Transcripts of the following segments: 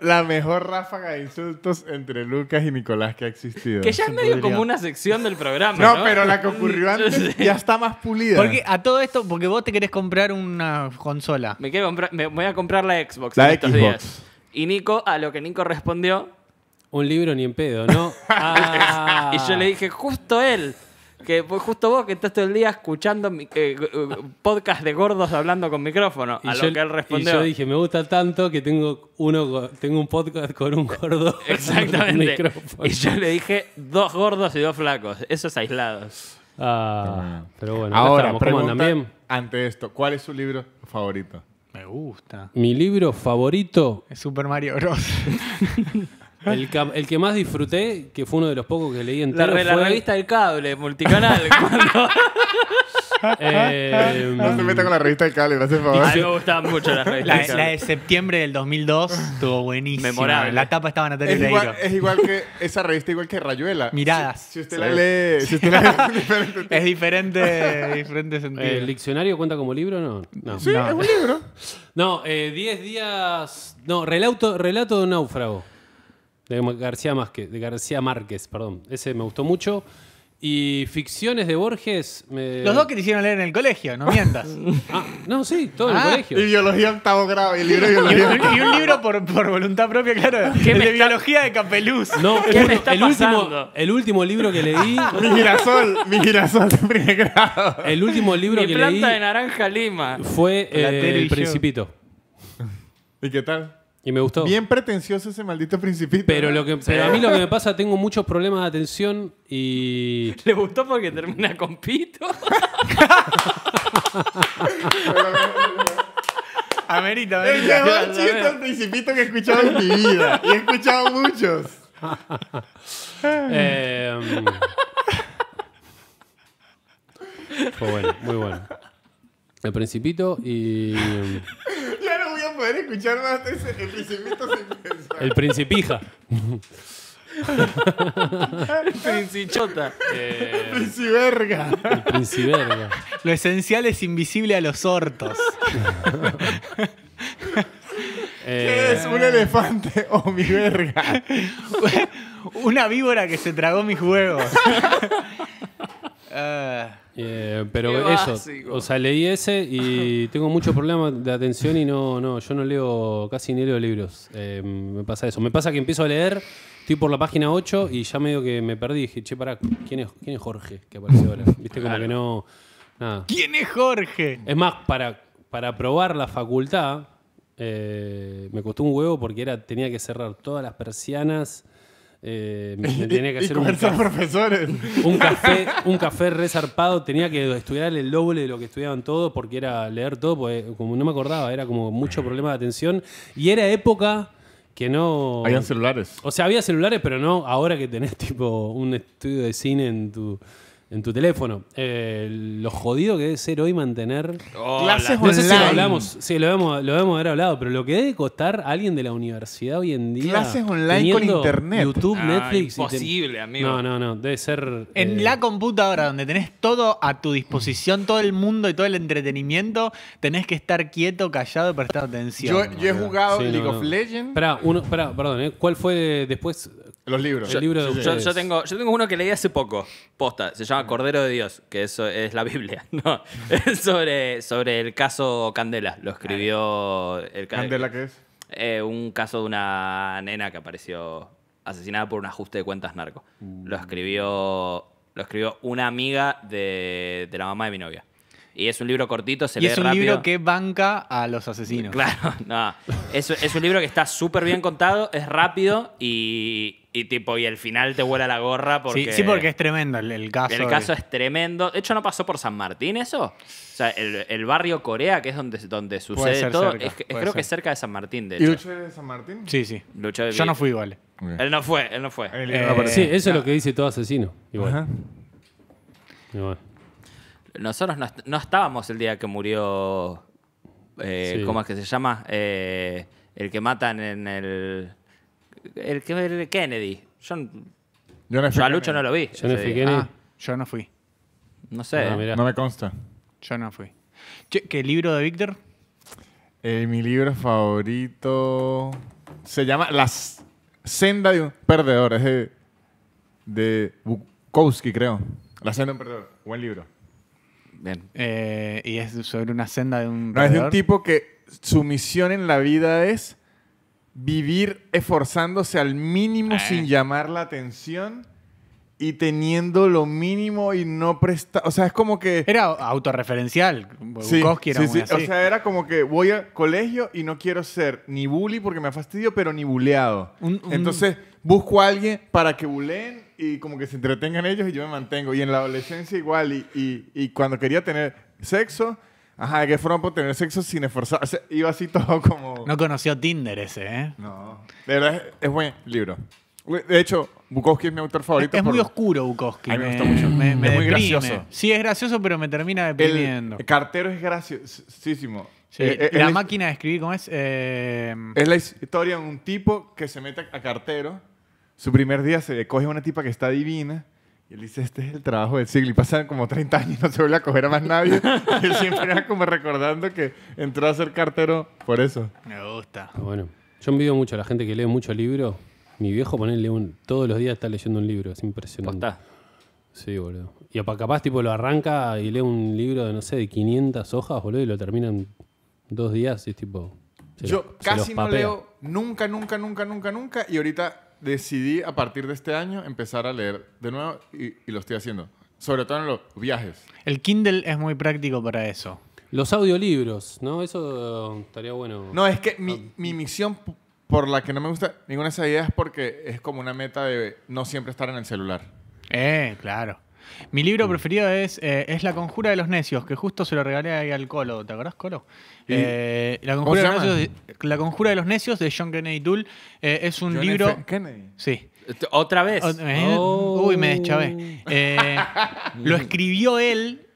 la mejor ráfaga de insultos entre Lucas y Nicolás que ha existido. Que ya es medio como una sección del programa. No, pero la que ocurrió antes ya está más pulida. Porque a todo esto, porque vos te querés comprar una consola. Me, voy a comprar la Xbox. Y Nico, a lo que Nico respondió. Un libro ni en pedo, ¿no? Y yo le dije, justo él que justo vos que estás todo el día escuchando eh, eh, podcast de gordos hablando con micrófono, y a yo, lo que él respondió. Y yo dije, me gusta tanto que tengo uno tengo un podcast con un gordo. Exactamente. y yo le dije, dos gordos y dos flacos, esos aislados. Ah, pero bueno, ahora pregunta, ante esto, ¿cuál es su libro favorito? Me gusta. Mi libro favorito es Super Mario Bros. El, que más disfruté, que fue uno de los pocos que leí en la, la revista del Cable, multicanal. Eh, no se meta con la revista del Cable, gracias por favor. A mí me gustaban mucho las revistas. La, de septiembre del 2002 estuvo buenísima. Memorable. La tapa estaba Natalia es igual, es igual que esa revista, igual que Rayuela. Miradas. Si, usted la lee, es diferente. diferente, sentido. ¿El diccionario cuenta como libro o no? no? Sí, es un libro. No, 10 eh, días. No, relato, relato de un náufrago de García, Márquez, perdón. Ese me gustó mucho. Y ficciones de Borges. Los dos que te hicieron leer en el colegio, no mientas. ah, no, sí, todo en el ah. colegio. Y biología octavo grado, y el libro de y, un, libro por, por, voluntad propia, claro. El de biología de Capeluz. No, el, último, el último libro que leí. mi girasol, mi girasol de primer grado. El último libro que leí. Mi planta de naranja lima. Fue eh, El Principito. ¿Y qué tal? Y me gustó. Bien pretencioso ese maldito principito. Pero, ¿eh? lo que, a mí lo que me pasa, tengo muchos problemas de atención y... ¿Le gustó porque termina con pito? Amerita, Es el más principito que he escuchado en mi vida. Y he escuchado muchos. fue eh, mm. pues bueno, muy bueno. El Principito y. ya no voy a poder escuchar más de ese, El Principito sin pensar. El Principija. el Princichota. Eh. el Princiverga. El Princiverga. Lo esencial es invisible a los hortos. ¿Qué es un elefante o oh, mi verga? Una víbora que se tragó mis huevos. Ah. Eh, pero eso, o sea, leí ese y tengo muchos problemas de atención y no, no, yo no leo, casi ni leo libros. Eh, me pasa eso. Me pasa que empiezo a leer, estoy por la página 8 y ya medio que me perdí. Dije, che, pará, ¿quién es, quién es Jorge como que no. ¿Quién es Jorge? Es más, para, para probar la facultad, eh, me costó un huevo porque era, tenía que cerrar todas las persianas. Eh, tenía que hacer un café, profesores. un café, un café resarpado, tenía que estudiar el doble de lo que estudiaban todos porque era leer todo, porque como no me acordaba, era como mucho problema de atención y era época que no Habían celulares. O sea, había celulares, pero no ahora que tenés tipo un estudio de cine en tu en tu teléfono. Eh, lo jodido que debe ser hoy mantener clases online. si lo hablamos, sí, lo debemos, haber hablado, pero lo que debe costar alguien de la universidad hoy en día. Clases online con internet. YouTube, ah, Netflix. Imposible, amigo. No, no, no. Debe ser. En eh, la computadora, donde tenés todo a tu disposición, todo el mundo y todo el entretenimiento, tenés que estar quieto, callado, prestar atención. Yo, yo he jugado League of Legends. Espera, perdón, eh, ¿cuál fue después? Los libros. Yo, tengo, yo tengo uno que leí hace poco, posta, se llama Cordero de Dios, que eso es la Biblia, sobre, sobre el caso Candela, lo escribió... El, ¿Candela qué es? Eh, un caso de una nena que apareció asesinada por un ajuste de cuentas narco. Lo mm. escribió lo escribió una amiga de, la mamá de mi novia. Y es un libro cortito, se lee rápido. Es un libro que banca a los asesinos. Claro, no. es un libro que está súper bien contado, es rápido y, y tipo, y al final te vuela la gorra porque... Sí, porque es tremendo el, caso. El caso es tremendo. De hecho, ¿no pasó por San Martín eso? O sea, el, barrio Corea, que es donde, donde sucede todo, creo que es cerca de San Martín, de hecho. Lucho de San Martín? Sí, sí. de... Yo no fui, igual. Él no fue, él no fue. Eh, sí, eso es lo que ah. dice todo asesino. Igual. Igual. Nosotros no, estábamos el día que murió... Eh, ¿Cómo es que se llama? Eh, el que matan en el... El que el Kennedy. Yo, yo, no a Lucho no lo vi. Yo no fui yo no fui. No sé. Ah, no, me consta. Yo no fui. ¿Qué libro de Víctor? Eh, mi libro favorito se llama La senda de un perdedor. Es de, Bukowski, creo. La senda de un perdedor. Buen libro. Bien. Eh, y es sobre una senda de un. perdedor? es de un tipo que su misión en la vida es vivir esforzándose al mínimo eh. sin llamar la atención y teniendo lo mínimo y no prestar. O sea, es como que. Era autorreferencial. Sí, era O sea, era como que voy a colegio y no quiero ser ni bully porque me fastidio, pero ni bulleado. Entonces busco a alguien para que bulleen y como que se entretengan ellos y yo me mantengo. Y en la adolescencia igual. Y, y, y cuando quería tener sexo Ajá, que fueron por tener sexo sin esforzarse. Iba así todo como. No conoció Tinder ese, ¿eh? No. De verdad, es, buen libro. De hecho, Bukowski es mi autor favorito. Es, muy oscuro Bukowski. A mí me, gusta mucho. es muy gracioso. Sí, es gracioso, pero me termina deprimiendo. El cartero es graciosísimo. Eh, eh, la máquina de escribir, ¿cómo es? Eh, es la historia de un tipo que se mete a cartero. Su primer día se le coge a una tipa que está divina y él dice, este es el trabajo del siglo. Y pasan como 30 años y no se vuelve a coger a más nadie. y siempre era como recordando que entró a ser cartero por eso. Me gusta. Ah, bueno, yo envidio mucho a la gente que lee mucho libro. Mi viejo, ponerle un... Todos los días está leyendo un libro. Es impresionante. está? Sí, boludo. Y capaz tipo lo arranca y lee un libro de, no sé, de 500 hojas, boludo, y lo termina en dos días y es tipo... Yo casi no leo nunca, nunca, nunca, nunca, nunca. Y ahorita decidí a partir de este año empezar a leer de nuevo y, lo estoy haciendo. Sobre todo en los viajes. El Kindle es muy práctico para eso. Los audiolibros, ¿no? Eso uh, estaría bueno. No, es que mi, ah. mi misión por la que no me gusta ninguna de esas ideas es porque es como una meta de no siempre estar en el celular. Eh, claro. Mi libro mm. preferido es, eh, es La Conjura de los Necios, que justo se lo regalé ahí al Colo. ¿Te acordás, Colo? Eh, la, conjura De, los Necios de John Kennedy Dool. Eh, es un libro. F. Kennedy. Sí. Este, ¿Otra vez? Oh. Uy, me deschavé. lo escribió él,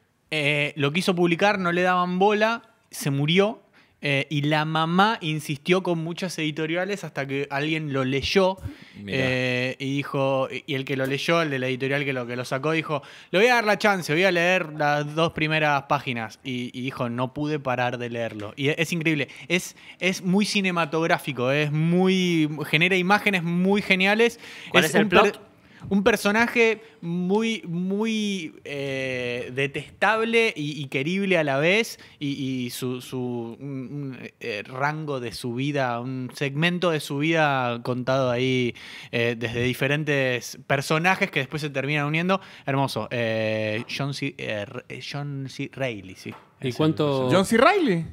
lo quiso publicar, no le daban bola, se murió eh, y la mamá insistió con muchas editoriales hasta que alguien lo leyó eh, y dijo, y el que lo leyó, el de la editorial que lo, que lo sacó, dijo, le voy a dar la chance, voy a leer las dos primeras páginas. Y, dijo, no pude parar de leerlo. Y es, increíble, es, es muy cinematográfico, es muy, genera imágenes muy geniales. es, es un personaje muy, muy eh, detestable y, querible a la vez, y, su, eh, rango de su vida, un segmento de su vida contado ahí eh, desde diferentes personajes que después se terminan uniendo. Hermoso. John, C., John Reilly, sí. ¿Y cuánto? ¿John C. Reilly?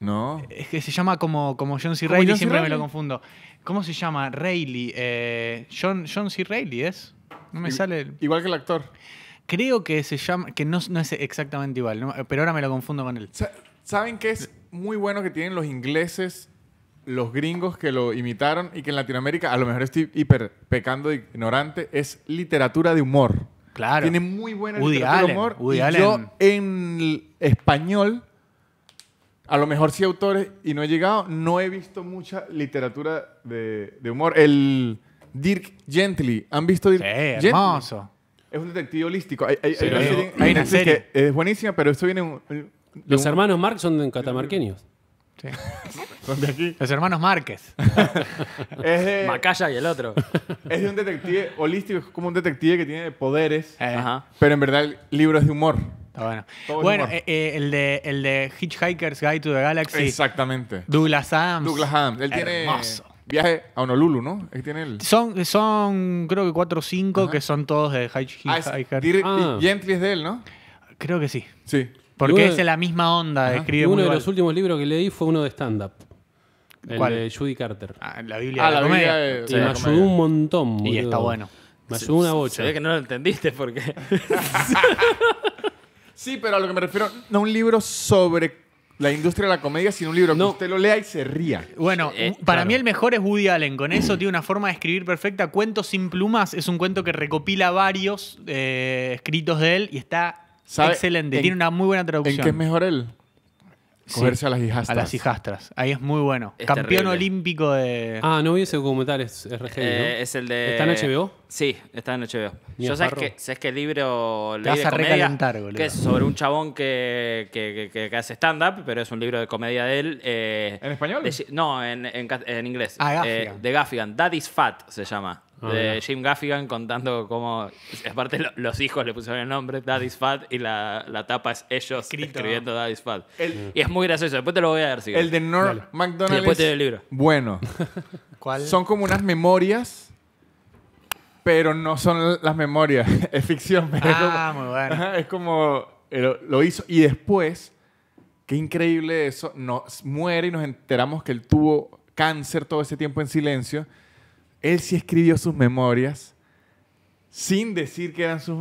No. Es que se llama como, como John C. Reilly, siempre me lo confundo. ¿Cómo se llama? Rayleigh. Eh, John, John C. Rayleigh es. No me sale. Igual que el actor. Creo que se llama. Que no, es exactamente igual, pero ahora me lo confundo con él. ¿Saben que es muy bueno que tienen los ingleses, los gringos que lo imitaron y que en Latinoamérica, a lo mejor estoy hiper pecando de ignorante, es literatura de humor? Claro. Tiene muy buena literatura de humor. Woody y en español a lo mejor sí autores y no he llegado, no he visto mucha literatura de, humor. El Dirk Gently, ¿han visto Dirk sí, Es un detective holístico. es buenísima, pero esto viene... Los hermanos Marx son catamarqueños. Sí. de aquí. Los hermanos Márquez. Macaya y el otro. Es de un detective holístico, es como un detective que tiene poderes, pero en verdad el libro es de humor bueno. bueno, eh, eh, el, de, el de Hitchhiker's Guide to the Galaxy. Exactamente. Douglas Adams. Douglas Adams. Él tiene viaje a Honolulu, ¿no? Él tiene él. Son, son creo que cuatro o cinco que son todos de ah, Hitchhiker's. Ah, Y Gently es de él, ¿no? Creo que sí. Sí. Porque es de la misma onda, escribe Uno de los últimos libros que leí fue uno de stand-up. El de Judy Carter. Ah, la Biblia ah, de la, Biblia me ayudó un montón. Y está bueno. Me ayudó una bocha. Se ve que no lo entendiste porque... Sí, pero a lo que me refiero, no un libro sobre la industria de la comedia, sino un libro no. que usted lo lea y se ría. Bueno, eh, para mí el mejor es Woody Allen. Con eso tiene una forma de escribir perfecta. Cuentos sin plumas es un cuento que recopila varios eh, escritos de él y está excelente. tiene una muy buena traducción. ¿En qué es mejor él? cogerse a las hijastras. A las hijastras. Ahí es muy bueno. Campeón olímpico de. Ah, no hubiese ese documental, es, RG. Eh, es el de. ¿Está en HBO? Sí, está en HBO. Yo sabes que, sabes que el libro. Te vas a recalentar, boludo. Que es sobre un chabón que, que, que, hace stand-up, pero es un libro de comedia de él. Eh, ¿En español? no, en, en, inglés. Ah, eh, Gaffigan. de Gaffigan. Daddy's Fat se llama. Ah, de Jim Gaffigan contando cómo, aparte los hijos le pusieron el nombre, Daddy's Fat, y la, tapa es ellos Escrito. escribiendo Daddy's Fat. y es muy gracioso, después te lo voy a dar. el de Norm McDonald's. Después te el libro. Bueno. Son como unas memorias, pero no son las memorias, es ficción. Ah, es como, eh, lo, lo hizo, y después, qué increíble eso, nos muere y nos enteramos que él tuvo cáncer todo ese tiempo en silencio él sí escribió sus memorias sin decir que eran sus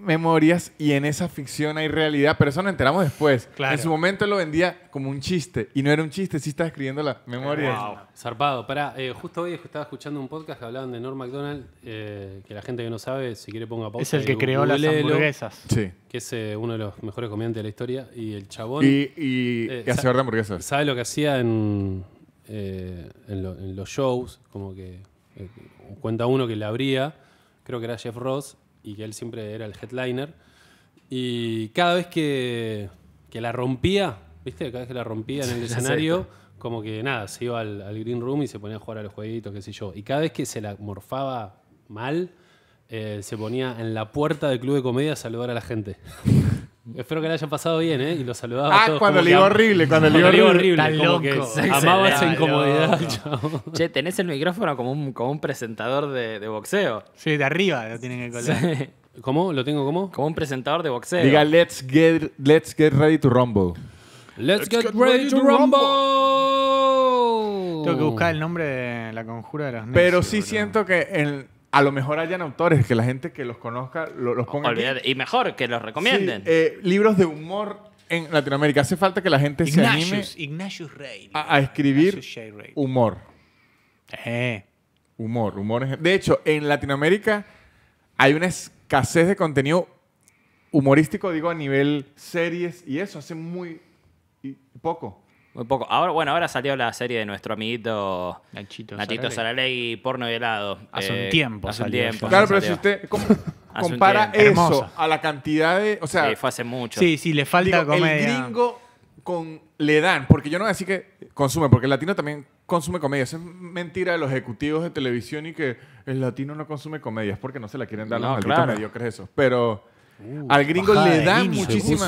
memorias y en esa ficción hay realidad, pero eso nos enteramos después. En su momento lo vendía como un chiste y no era un chiste, sí estaba escribiendo las memorias. Zarpado. Pará, eh, justo hoy estaba escuchando un podcast que hablaban de Norm MacDonald, eh, que la gente que no sabe, si quiere ponga pausa. Es el que creó las hamburguesas. Sí. Que es eh, uno de los mejores comediantes de la historia y el chabón... Y, hace y hamburguesas. ¿Sabe lo que hacía en, en los shows? Como que eh, cuenta uno que la abría, creo que era Jeff Ross, y que él siempre era el headliner. Y cada vez que, que la rompía, ¿viste? Cada vez que la rompía en el escenario, como que nada, se iba al, green room y se ponía a jugar a los jueguitos, qué sé yo. Y cada vez que se la morfaba mal, eh, se ponía en la puerta del club de comedia a saludar a la gente. Espero que le hayan pasado bien, ¿eh? Y los saludaba. Ah, a todos cuando le digo horrible, cuando le digo horrible. Está como Que amaba esa incomodidad. Chavo. Che, tenés el micrófono como un, como un presentador de, boxeo. Sí, de arriba lo tienen que colgar. ¿Cómo? ¿Lo tengo como? Como un presentador de boxeo. Diga, let's get, let's get ready to rumble. Let's, get, ready, to rumble. Tengo que buscar el nombre de la conjura de los Pero sí siento que el a lo mejor hayan autores que la gente que los conozca los ponga. Y mejor, que los recomienden. Eh, libros de humor en Latinoamérica. Hace falta que la gente se anime a, escribir eh. humor. Humor, humor. De hecho, en Latinoamérica hay una escasez de contenido humorístico, digo, a nivel series y eso, hace muy poco. Muy poco. Ahora, bueno, ahora salió la serie de nuestro amiguito Nachito, Nachito Saralegui, porno y helado. Hace un eh, tiempo. Hace un tiempo. Claro, pero si usted compara eso a la cantidad de. O sea. Sí, fue hace mucho. Sí, sí, le falta comedia. El gringo con le dan, porque yo no voy a decir que consume, porque el latino también consume comedia. es mentira de los ejecutivos de televisión y que el latino no consume comedia. Es porque no se la quieren dar a los malditos claro. mediocres eso. Pero uh, al gringo le dan muchísima.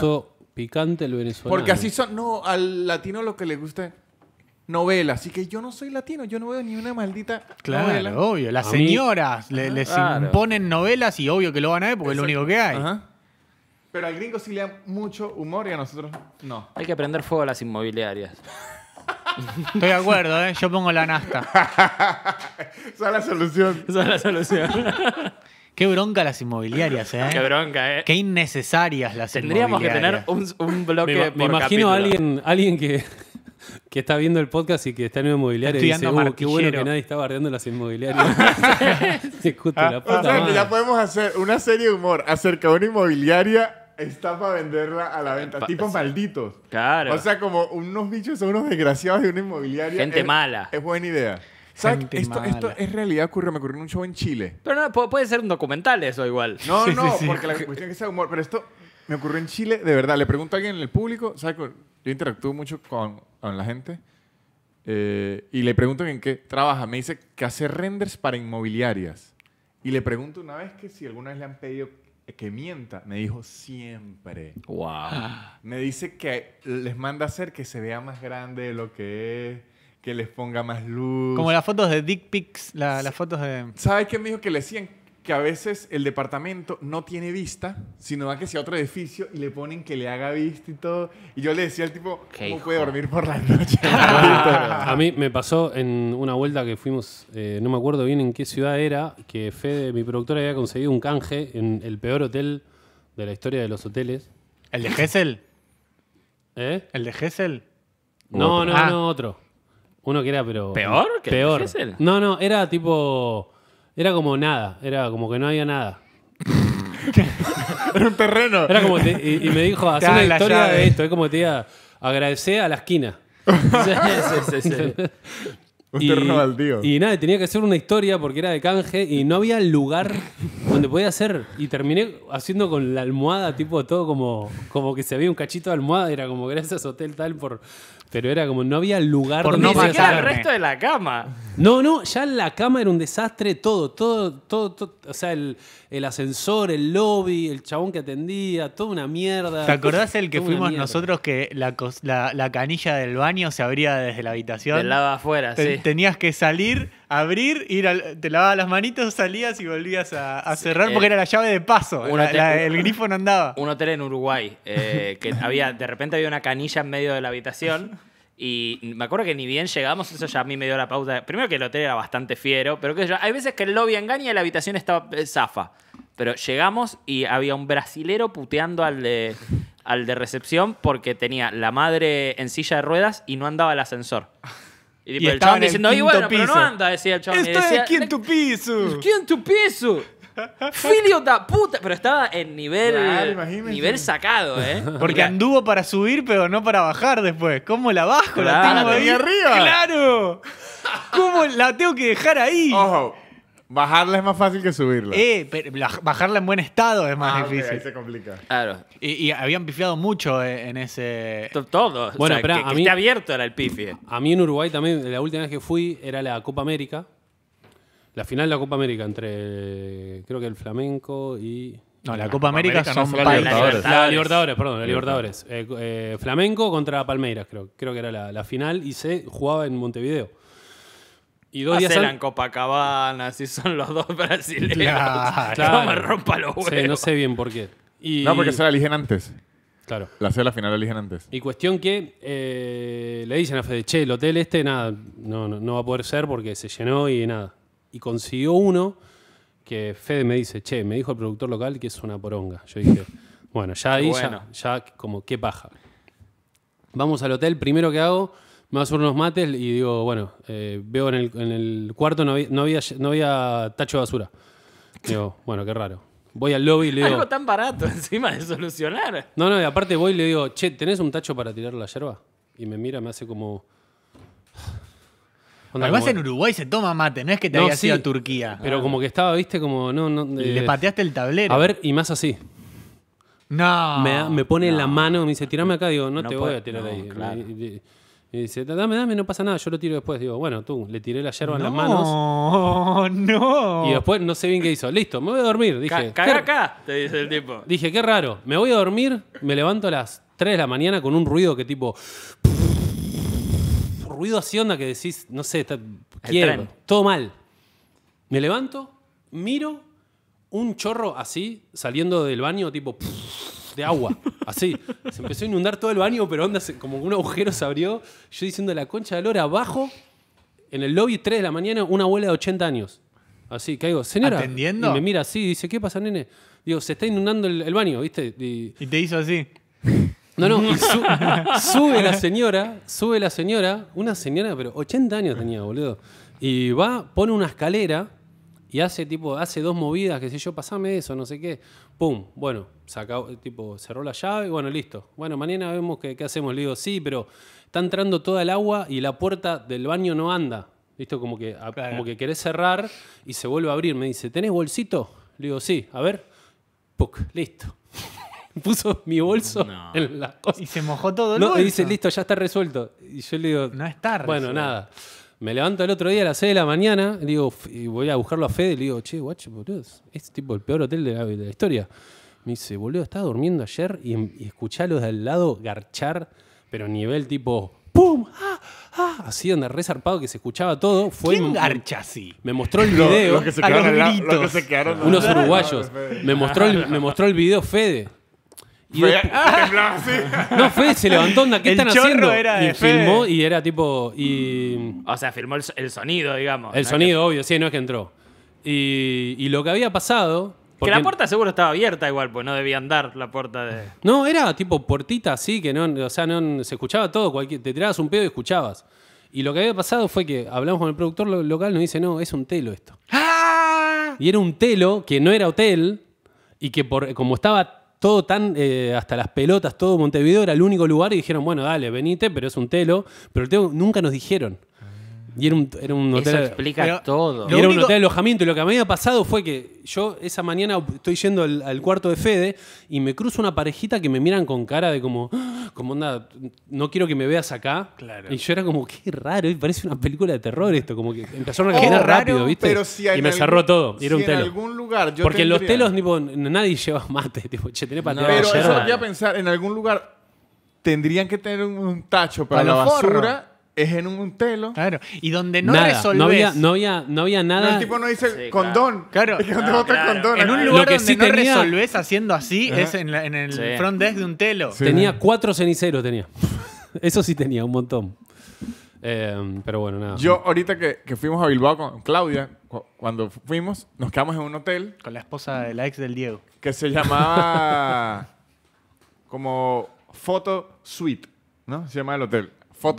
Porque así son. No, al latino lo que le gusta novela. Así que yo no soy latino, yo no veo ni una maldita claro, obvio. Las señoras les imponen novelas y obvio que lo van a ver porque es lo único que hay. Pero al gringo sí le da mucho humor y a nosotros no. Hay que prender fuego a las inmobiliarias. Estoy de acuerdo, ¿eh? yo pongo la nasta. Esa es la solución. Esa es la solución. Qué bronca las inmobiliarias, ¿eh? Qué bronca, ¿eh? Qué innecesarias las Tendríamos inmobiliarias. Tendríamos que tener un, bloque. Me, me imagino a alguien, alguien que, que está viendo el podcast y que está en una inmobiliaria y dice, uh, qué bueno que nadie está bardeando las inmobiliarias. Se la ah, puta o sea, ya podemos hacer una serie de humor acerca de una inmobiliaria está para venderla a la venta. Tipos tipo malditos. Claro. O sea, como unos bichos son unos desgraciados de una inmobiliaria. Gente mala. Es buena idea esto, esto es realidad, ocurrió, me ocurrió en un show en Chile. Pero no, puede ser un documental eso igual. No, no, porque la cuestión es que sea humor. Pero esto me ocurrió en Chile, de verdad. Le pregunto a alguien en el público, ¿sabes? Yo interactúo mucho con, la gente. Eh, y le pregunto en qué trabaja. Me dice que hace renders para inmobiliarias. Y le pregunto una vez que si alguna vez le han pedido que mienta. Me dijo siempre. Me dice que les manda a hacer que se vea más grande de lo que es que les ponga más luz. Como las fotos de Dick Pics, las fotos de... ¿Sabes qué me dijo que le decían? Que a veces el departamento no tiene vista, sino va que sea otro edificio y le ponen que le haga vista y todo. Y yo le decía al tipo, ¿cómo puede dormir por la noche? a mí me pasó en una vuelta que fuimos, eh, no me acuerdo bien en qué ciudad era, que Fede, mi productora, había conseguido un canje en el peor hotel de la historia de los hoteles. ¿El de Gessel? ¿Eh? ¿El de Gessel? No, no, ah. no, otro. Uno que era, pero. ¿Peor? peor. no, no, era tipo. Era como nada. Era como que no había nada. era un terreno. Era como. y, me dijo, haz una historia de esto. Es como te diga, agradecer a la esquina. sí, sí, sí, un y, terreno Y nada, tenía que hacer una historia porque era de canje y no había lugar donde podía hacer. Y terminé haciendo con la almohada, tipo todo como, como que se había un cachito de almohada. Era como gracias, hotel tal, por, pero era como, no había lugar Por no el resto de la cama. No, no, ya la cama era un desastre, todo, todo, todo, todo o sea, el, ascensor, el lobby, el chabón que atendía, toda una mierda. ¿Te acordás el que fuimos nosotros que la, la, la, canilla del baño se abría desde la habitación? Te afuera, sí. Tenías que salir, abrir, ir te lavabas las manitos, salías y volvías a, cerrar porque eh, era la llave de paso, el grifo no andaba. Un hotel en Uruguay, eh, que había, de repente había una canilla en medio de la habitación y me acuerdo que ni bien llegamos, eso ya a mí me dio la pauta. Primero que el hotel era bastante fiero, pero que hay veces que el lobby engaña y la habitación estaba eh, zafa. Pero llegamos y había un brasilero puteando al de, al de recepción porque tenía la madre en silla de ruedas y no andaba el ascensor. Y, diciendo, y bueno, pero no anda, decía el chabón. Esto tu piso. tu piso. ¡Filio da puta! Pero estaba en nivel, nivel sacado, ¿eh? Porque anduvo para subir, pero no para bajar después. ¿Cómo la bajo? La tengo ahí arriba. ¡Claro! ¿Cómo la tengo que dejar ahí? Ojo. Bajarla es más fácil que subirla. Eh, pero bajarla en buen estado es más ah, difícil. ahí se complica. Claro. Y, habían pifiado mucho eh, en ese. Todo Bueno, pero a mí, abierto era el pifi. A mí en Uruguay también, la última vez que fui era la Copa América la final de la Copa América entre, creo que el Flamenco y... No, la Copa América, se son Libertadores. La Libertadores, perdón, la Libertadores. Eh, eh, Flamenco contra Palmeiras, creo. Creo que era la, final y se jugaba en Montevideo. Y dos días en Copacabana, si son los dos brasileños. Claro, No me los huevos. Sí, no sé bien por qué. No, porque se la eligen antes. Claro. La la final la eligen antes. Y cuestión que eh, le dicen a Fede, che, el hotel este, nada, no va a poder ser porque se llenó y nada y consiguió uno que Fede me dice, che, me dijo el productor local que es una poronga. Yo dije, bueno, ya ahí, Ya, como, qué paja. Vamos al hotel, primero que hago, me hacer unos mates y digo, bueno, eh, veo en el, cuarto no había, no había, tacho de basura. Digo, bueno, qué raro. Voy al lobby y le digo... Algo tan barato encima de solucionar. No, no, y aparte voy y le digo, che, ¿tenés un tacho para tirar la yerba? Y me mira, me hace como... Además en Uruguay se toma mate, no es que te haya sido ido a Turquía. Pero ah. como que estaba, viste, como no, Le eh, pateaste el tablero. A ver, y más así. No. Me, pone en la mano, me dice, tirame acá, digo, no, te voy a tirar ahí. Y, dice, dame, dame, no pasa nada, yo lo tiro después. Digo, bueno, tú, le tiré la yerba en las manos. No, no. Y después no sé bien qué hizo. Listo, me voy a dormir. Dije, ¡Cagá acá, te dice el tipo. Dije, qué raro, me voy a dormir, me levanto a las 3 de la mañana con un ruido que tipo ruido así onda que decís, no sé, está, quiero, todo mal. Me levanto, miro un chorro así, saliendo del baño, tipo de agua, así. Se empezó a inundar todo el baño, pero onda, como un agujero se abrió. Yo diciendo la concha de lora abajo, en el lobby, 3 de la mañana, una abuela de 80 años. Así, caigo, señora. ¿Atendiendo? Y me mira así, dice, ¿qué pasa, nene? Digo, se está inundando el, baño, ¿viste? y te hizo así. No, no, sube la señora, sube la señora, una señora, pero 80 años tenía, boludo. Y va, pone una escalera y hace tipo, hace dos movidas, que sé yo, pasame eso, no sé qué. Pum, bueno, saca, tipo, cerró la llave y bueno, listo. Bueno, mañana vemos qué, hacemos. Le digo, sí, pero está entrando toda el agua y la puerta del baño no anda. listo Como que, como que querés cerrar y se vuelve a abrir. Me dice, ¿tenés bolsito? Le digo, sí, a ver. Puc, listo. puso mi bolso en la Y se mojó todo el no, Y dice, listo, ya está resuelto. Y yo le digo, no está Bueno, nada. Me levanto el otro día a las 6 de la mañana, digo, y voy a buscarlo a Fede, y le digo, che, guacho, boludo, es tipo el peor hotel de la, historia. Me dice, boludo, estaba durmiendo ayer y, em, y escuchá a los de al lado garchar, pero nivel tipo, ¡pum! ¡Ah! ¡Ah! Así donde re zarpado que se escuchaba todo. Fue un garcha así? Me mostró el video. Unos uruguayos. Me mostró, me mostró el video Fede. no fue, No, se levantó, ¿qué están haciendo? Era y filmó y era tipo. Y... O sea, filmó el, sonido, digamos. El sonido, obvio, sí, no es que entró. Y, lo que había pasado. Porque... Que la puerta seguro estaba abierta igual, pues no debía andar la puerta de. No, era tipo puertita así, que no, o sea, no se escuchaba todo, cualquier, te tirabas un pedo y escuchabas. Y lo que había pasado fue que hablamos con el productor local, nos dice, no, es un telo esto. ¡Ah! Y era un telo que no era hotel y que por, como estaba todo tan, eh, hasta las pelotas, todo Montevideo era el único lugar y dijeron, bueno, dale, venite, pero es un telo. Pero nunca nos dijeron. Y era un, era un hotel. Eso explica todo. era un hotel de alojamiento. Y lo que me había pasado fue que yo esa mañana estoy yendo al, cuarto de Fede y me cruzo una parejita que me miran con cara de como, ah, como no quiero que me veas acá. Claro. Y yo era como, qué raro, parece una película de terror esto. Como que empezaron a caminar rápido, ¿viste? y me cerró todo. Y era un telo. algún lugar. Porque en los telos, nadie lleva mate. Tipo, che, para Pero eso voy a pensar, en algún lugar tendrían que tener un, tacho para, para la basura es en un telo. Claro. Y donde no nada. No había, no había, nada. el tipo no dice condón. Claro. en un lugar donde no resolvés haciendo así es en, el front desk de un telo. Tenía cuatro ceniceros, tenía. Eso sí tenía, un montón. Em, pero bueno, nada. Yo ahorita que, fuimos a Bilbao con Claudia, cuando fuimos, nos quedamos en un hotel. Con la esposa de la ex del Diego. Que se llamaba como Photo Suite, ¿no? Se llama el hotel.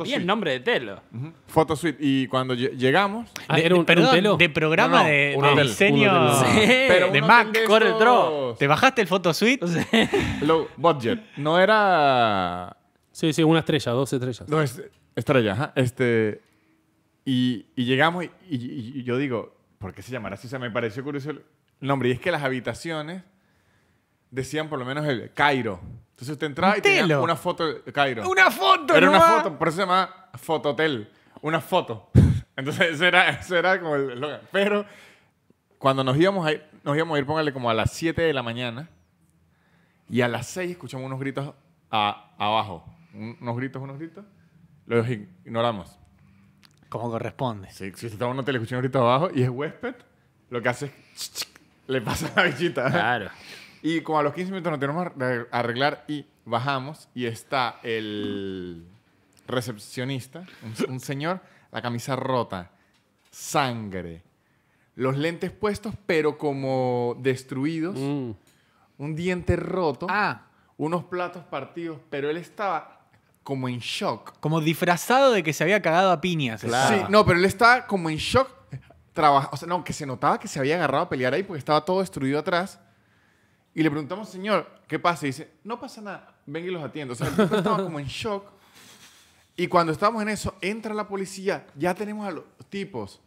Y el nombre de Telo. foto suite Y cuando llegamos. De, ah, era un- de programa de, de diseño. de Mac. ¿Te bajaste el Photosuite? suite No era. Sí, sí, una estrella, dos estrellas. No, es estrella, ajá. Este. Y, llegamos y, yo digo, ¿por qué se llamará así? Se me pareció curioso el nombre. Y es que las habitaciones decían por lo menos el Cairo. Entonces usted entraba y tenía una foto de Cairo. ¡Una foto! ¿pero una foto, por eso se llamaba Fototel. Una foto. Entonces eso era, como el eslogan. Pero cuando nos íbamos a ir, nos íbamos a ir, póngale como a las 7 de la mañana y a las 6 escuchamos unos gritos abajo. unos gritos, unos gritos. Los ignoramos. Como corresponde. Si, si usted está en un hotel, escucha un grito abajo y es huésped, lo que hace es le pasa la bichita. Claro. Y como a los 15 minutos nos tenemos que arreglar y bajamos y está el recepcionista, un, señor, la camisa rota, sangre, los lentes puestos pero como destruidos, mm. un diente roto, ah. unos platos partidos, pero él estaba como en shock. Como disfrazado de que se había cagado a piñas. Sí, no, pero él estaba como en shock. o sea, no, que se notaba que se había agarrado a pelear ahí porque estaba todo destruido atrás. Y le preguntamos, señor, ¿qué pasa? Y dice, no pasa nada, ven y los atiendo. O sea, el tipo estaba como en shock. Y cuando estamos en eso, entra la policía, ya tenemos a los tipos.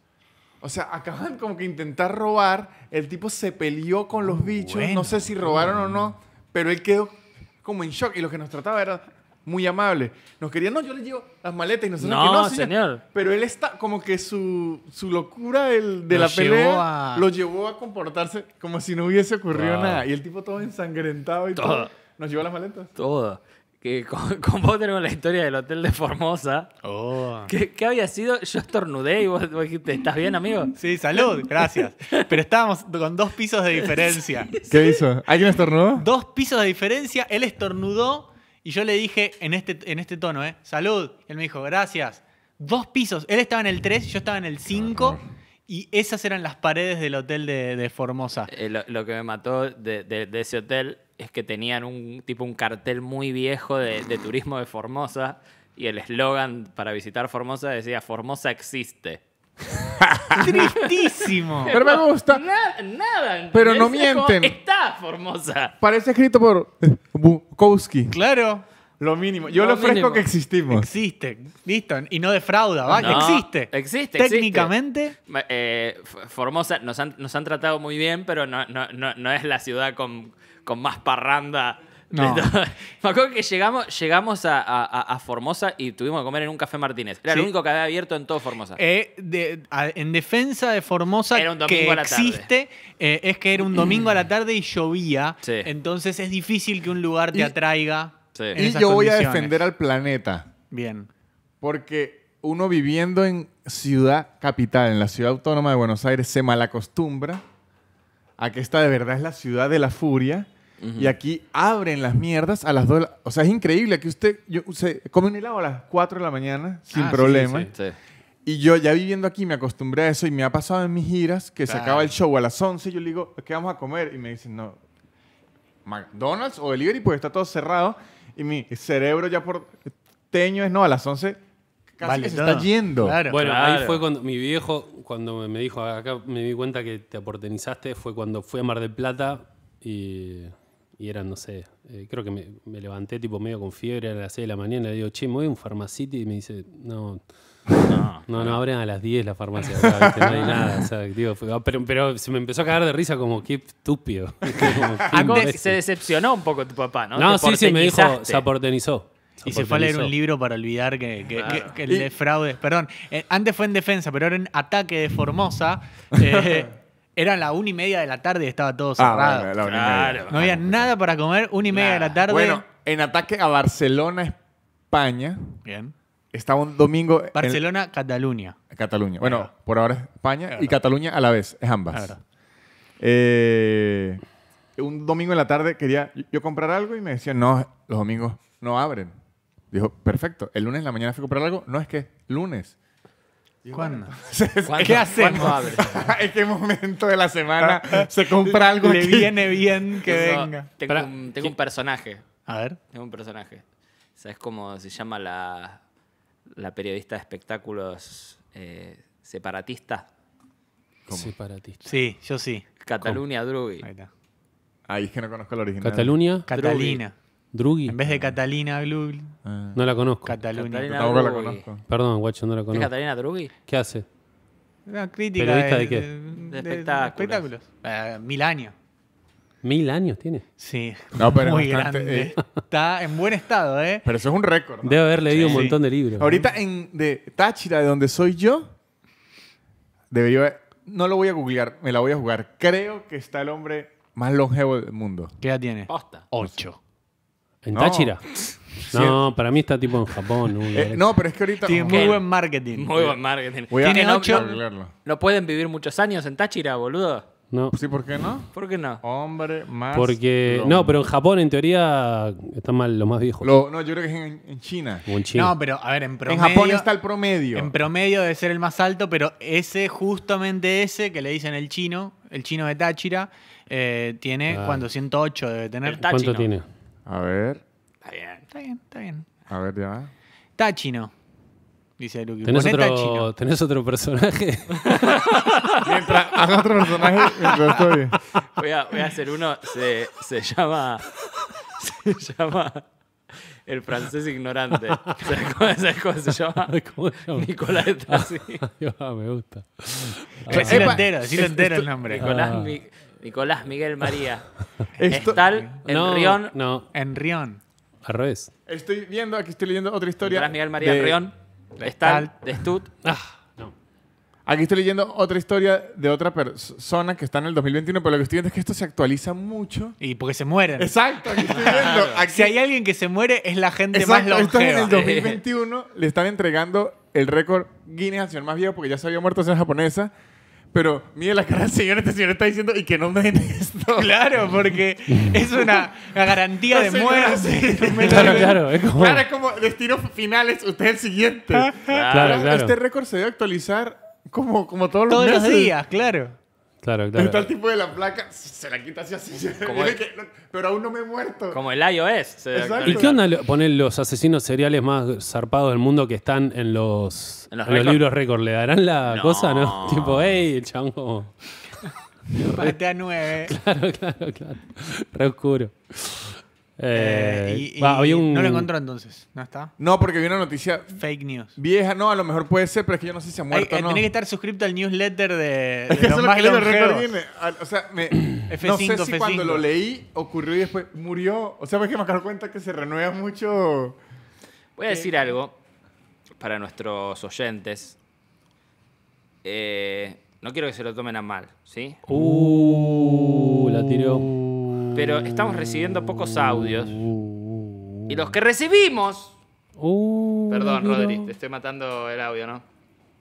O sea, acaban como que intentar robar. El tipo se peleó con los bichos. No sé si robaron o no, pero él quedó como en shock. Y lo que nos trataba era muy amable. Nos querían no, yo le llevo las maletas y nosotros no, que no, señor. Pero él está, como que su, su locura de la pelea lo llevó a comportarse como si no hubiese ocurrido nada. Y el tipo todo ensangrentado y todo. Nos llevó las maletas. Todo. Que con, vos tenemos la historia del hotel de Formosa. Oh. ¿Qué, había sido? Yo estornudé y vos, dijiste, ¿estás bien, amigo? Sí, salud, gracias. Pero estábamos con dos pisos de diferencia. ¿Qué hizo? ¿Alguien estornudó? Dos pisos de diferencia. Él estornudó y yo le dije en este, en este tono, ¿eh? Salud. él me dijo, gracias. Dos pisos. Él estaba en el 3, yo estaba en el 5. Y esas eran las paredes del hotel de, Formosa. Eh, lo, que me mató de, ese hotel es que tenían un tipo un cartel muy viejo de, turismo de Formosa y el eslogan para visitar Formosa decía Formosa existe. Tristísimo. Pero me gusta. Nada, Pero no mienten. Está Formosa. Parece escrito por Bukowski. Claro. Lo mínimo. Yo lo le ofrezco que existimos. Existe. Listo. Y no defrauda, ¿va? existe. Existe. Técnicamente. Eh, Formosa nos han, tratado muy bien, pero no, es la ciudad con, con más parranda no. Me acuerdo que llegamos, llegamos a, Formosa y tuvimos que comer en un café Martínez. Era el único que había abierto en todo Formosa. Eh, en defensa de Formosa, que existe, eh, es que era un domingo a la tarde y llovía. Entonces es difícil que un lugar te atraiga. y yo voy a defender al planeta. Bien. Porque uno viviendo en ciudad capital, en la ciudad autónoma de Buenos Aires, se malacostumbra a que esta de verdad es la ciudad de la furia y aquí abren las mierdas a las 2 de la... O sea, es increíble que usted, yo, come un helado a las 4 de la mañana sin ah, problema. Y yo ya viviendo aquí me acostumbré a eso y me ha pasado en mis giras que se acaba el show a las 11 y yo le digo, ¿qué vamos a comer? Y me dicen, no, McDonald's o delivery, pues está todo cerrado. Y mi cerebro ya por teño es, no, a las 11 casi se está yendo. bueno, ahí fue cuando mi viejo, cuando me dijo, acá me di cuenta que te aportenizaste, fue cuando fui a Mar del Plata y y era no sé, eh, creo que me, levanté tipo medio con fiebre a las 6 de la mañana, le digo, che, me voy a un farmacity y me dice, no, no, no, abren a las 10 la farmacia, no hay nada, ah, pero, se me empezó a cagar de risa como, qué estúpido. Ah, se decepcionó un poco tu papá, ¿no? No, sí, sí, me dijo, se aportenizó. Y se fue a leer un libro para olvidar que, que, el defraude. Perdón, eh, antes fue en defensa, pero ahora en ataque de Formosa. Eh, era la una y media de la tarde estaba todo ah, cerrado. No había ah, nada para comer, una y media de la tarde. Bueno, en ataque a Barcelona, España, Bien. estaba un domingo Barcelona, Cataluña. Cataluña. Bueno, por ahora España y Cataluña a la vez, es ambas. Eh, un domingo en la tarde quería yo comprar algo y me decían, no, los domingos no abren. Dijo, perfecto, el lunes en la mañana fui a comprar algo. No, es que lunes. ¿Cuándo? ¿Qué hacemos? ¿En qué momento de la semana ah. se compra algo Le viene bien que venga. Tengo, un, personaje. A ver. Tengo un personaje. ¿Sabes cómo se llama la, la periodista de espectáculos eh, separatista? Separatista. Sí, yo sí. Cataluña Drugi. Ahí está. Ahí es que no conozco el original. Cataluña. Catalina. Drugi. En vez de Catalina Glugli. Ah. No la conozco. Catalina Tampoco la conozco. Perdón, guacho, no la ¿Es Catalina Drugi? ¿Qué hace? Una crítica. ¿Periodista de qué? De espectáculos. Eh, mil años. Mil años tiene. Sí. No, pero muy grande. Eh. Está en buen estado, ¿eh? Pero eso es un récord. Debe haber leído un montón de libros. Ahorita en de Táchira, de donde soy yo, debería. No lo voy a googlear, me la voy a jugar. Creo que está el hombre más longevo del mundo. ¿Qué edad tiene? Ocho. ¿En Táchira? No, para mí está tipo en Japón. Eh, no, pero es que ahorita. Tiene muy buen marketing. Muy buen marketing. Tienen ocho. ¿No pueden vivir muchos años en Táchira, boludo? No. Sí, ¿por qué no? ¿Por qué no? Hombre más. Porque. No, pero en Japón, en teoría, está mal los más viejos. no, yo creo que es en, China. No, pero a ver, en promedio. En Japón está el promedio. En promedio debe ser el más alto, pero ese, justamente ese, que le dicen el chino, el chino de Táchira, eh, tiene. Ah. cuando 108 debe tener. Táchira. ¿Cuánto tiene? A ver. Está bien, está bien, está bien. A ver, ya. chino. Dice Luke. ¿Tenés otro, ¿Tenés otro personaje? Mientras otro personaje, mientras estoy. Voy a, voy a hacer uno. Se, se llama. Se llama. El francés ignorante. ¿Sabes cómo, se llama? ¿Cómo se llama? Nicolás Tassi. me gusta. Decirlo entero, entero el nombre. Nicolás. Ah. Nicolás Miguel María. Estal, No, Enrión. No, En Rion. al revés. Estoy viendo, aquí estoy leyendo otra Nicolás Miguel María de- Rion. Estal, de Stut. Ah, no. Aquí estoy leyendo otra historia de otra persona que está en el 2021, pero lo que estoy viendo es que esto se actualiza mucho. Y porque se mueren. Exacto, aquí estoy viendo. Si hay alguien que se muere, es la gente más exacto, en el 2021. Le están entregando el récord Guinness al más viejo porque ya se había muerto esa japonesa. Pero mire la cara del señor, este señor está diciendo y que no me den esto. Claro, porque es una, garantía de muerte. claro, claro, es como... claro, es como destino es usted el siguiente. claro, Este récord se debe actualizar como, como todos, los los, Todos los días, claro. Claro, claro. Está el tipo de la placa, se la quita así, así. que, pero aún no me he muerto. Como el iOS. ¿Y qué onda poner los asesinos seriales más zarpados del mundo que están en los, en los, libros récord? ¿Le darán la cosa, no? Tipo, hey, chango. Parte a nueve. Claro, claro, claro. Re oscuro. Eh, eh, no lo encontró entonces, ¿no está? No, porque vi una noticia. Fake news. Vieja, no, a lo mejor puede ser, pero es que yo no sé si ha muerto o eh, no. Tiene que estar suscrito al newsletter de. no sé si cuando lo leí ocurrió y después murió. O sea, porque que me acabo de cuenta que se renueva mucho. Voy a decir algo para nuestros oyentes. no quiero que se lo tomen a mal, ¿sí? Uh, la tiró pero estamos recibiendo pocos audios. Uh. Y los que recibimos. Uh, Perdón, Rodri, te estoy matando el audio, ¿no?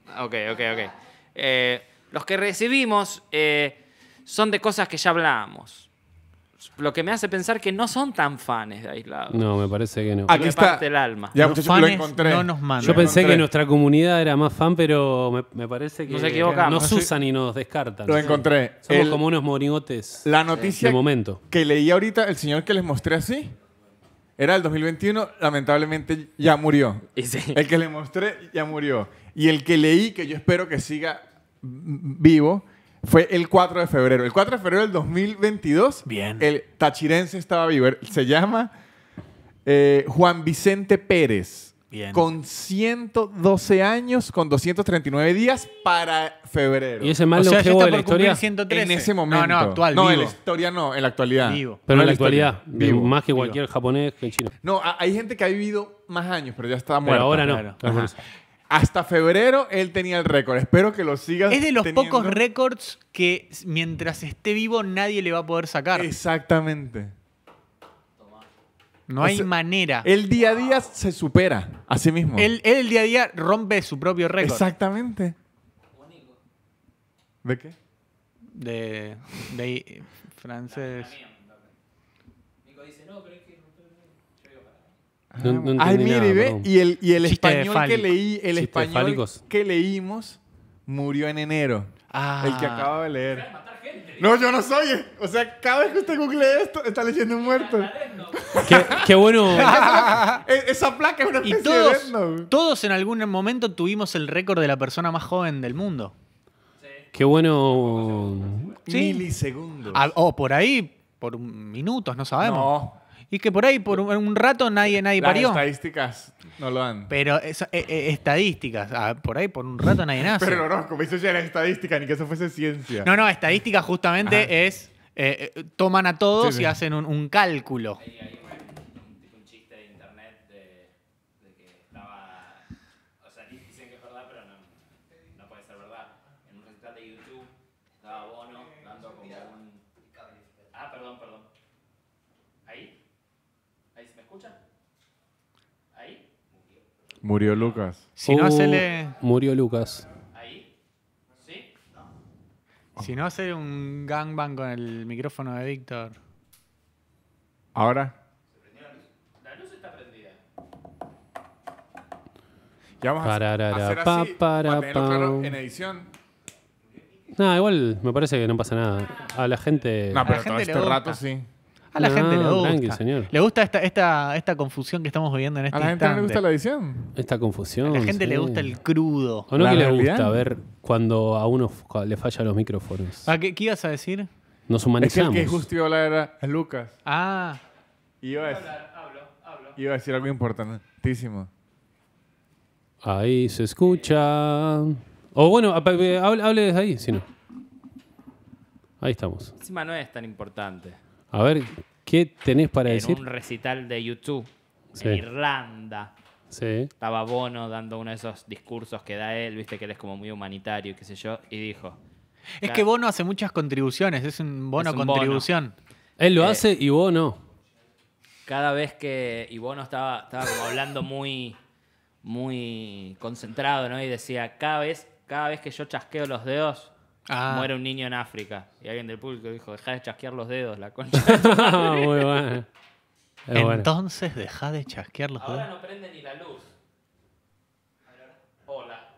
Ah, ok, ok, ok. Eh, los que recibimos eh, son de cosas que ya hablábamos lo que me hace pensar que no son tan fans de aislados. No, me parece que no. Aquí ah, está. el alma. Los fans No nos mandan. Yo pensé que nuestra comunidad era más fan, pero me, parece que nos, equivocamos. nos usan y nos descartan. Lo encontré. Somos como unos morigotes. La noticia de momento. que leí ahorita, el señor que les mostré así, era el 2021, lamentablemente ya murió. El que le mostré ya murió. Y el que leí, que yo espero que siga vivo, fue el 4 de febrero. El 4 de febrero del 2022. Bien. El tachirense estaba vivo. Se llama eh, Juan Vicente Pérez. Bien. Con 112 años, con 239 días para febrero. ¿Y ese más o sea, de la historia? En ese momento. No, no, actual. No, en la historia no, en la actualidad. Vivo. Pero en la actualidad, vivo, más que cualquier japonés que chino. No, hay gente que ha vivido más años, pero ya está muerto. Pero ahora no. Hasta febrero él tenía el récord. Espero que lo sigas. Es de los pocos récords que mientras esté vivo nadie le va a poder sacar. Exactamente. No hay manera. El día a día se supera a sí mismo. Él, el día a día rompe su propio récord. Exactamente. ¿De qué? De, de francés. Nico dice, no, pero es que Ah, Ay, ve, y el, y el español que leí, el español que leímos murió en enero. Ah. El que acaba de leer. No, yo no soy. Eh. O sea, cada vez que usted google esto, está leyendo un muerto. qué, bueno. E-, esa placa es una y todos, Todos en algún momento tuvimos el récord de la persona más joven del mundo. Qué bueno. Milisegundos. Ah, o por ahí, por minutos, no sabemos. Y que por ahí, por un, rato, nadie, nadie Las parió. estadísticas no lo dan. Pero eh, eh, estadísticas, ah, por ahí, por un rato, nadie nace. Pero no, como eso ya era estadística, ni que eso fuese ciencia. No, no, estadística justamente es. Eh, toman a todos y hacen un, cálculo. Murió Lucas. Si no, uh, Murió Lucas. ¿Ahí? ¿Sí? Si no, hace un gangbang con el micrófono de Víctor. Ahora. La luz está prendida. Ya vamos a hacer para, en edición. Nada, igual me parece que no pasa nada. A la gente. No, pero gente todo este rato sí. A la gente le gusta. Le gusta esta, esta, confusión que estamos viviendo en este A la gente no le gusta la edición. Esta confusión. A la gente le gusta el crudo. O no le gusta ver cuando a uno le falla los micrófonos. ¿A ah, qué, ibas a decir? Nos humanizamos. Es que justo iba a hablar Lucas. Ah. Y iba a decir, algo importantísimo. Ahí se escucha. O bueno, eh, hable, hable desde ahí, si no. Ahí estamos. Encima no es tan importante. A ver, ¿qué tenés para decir? en un recital de YouTube en Irlanda. Sí. Estaba Bono dando uno de esos discursos que da él, viste que él es como muy humanitario qué sé yo, y dijo. Es que Bono hace muchas contribuciones, es un bono contribución. Él lo eh, hace y Bono Cada vez que. Y Bono estaba, estaba como hablando muy, muy concentrado, ¿no? Y decía, cada vez, cada vez que yo chasqueo los dedos, Ah. Muere un niño en África. Y alguien del público dijo, deja de chasquear los dedos, la concha. Muy bueno. Entonces deja de chasquear los dedos Ahora no prende ni la luz. Hola.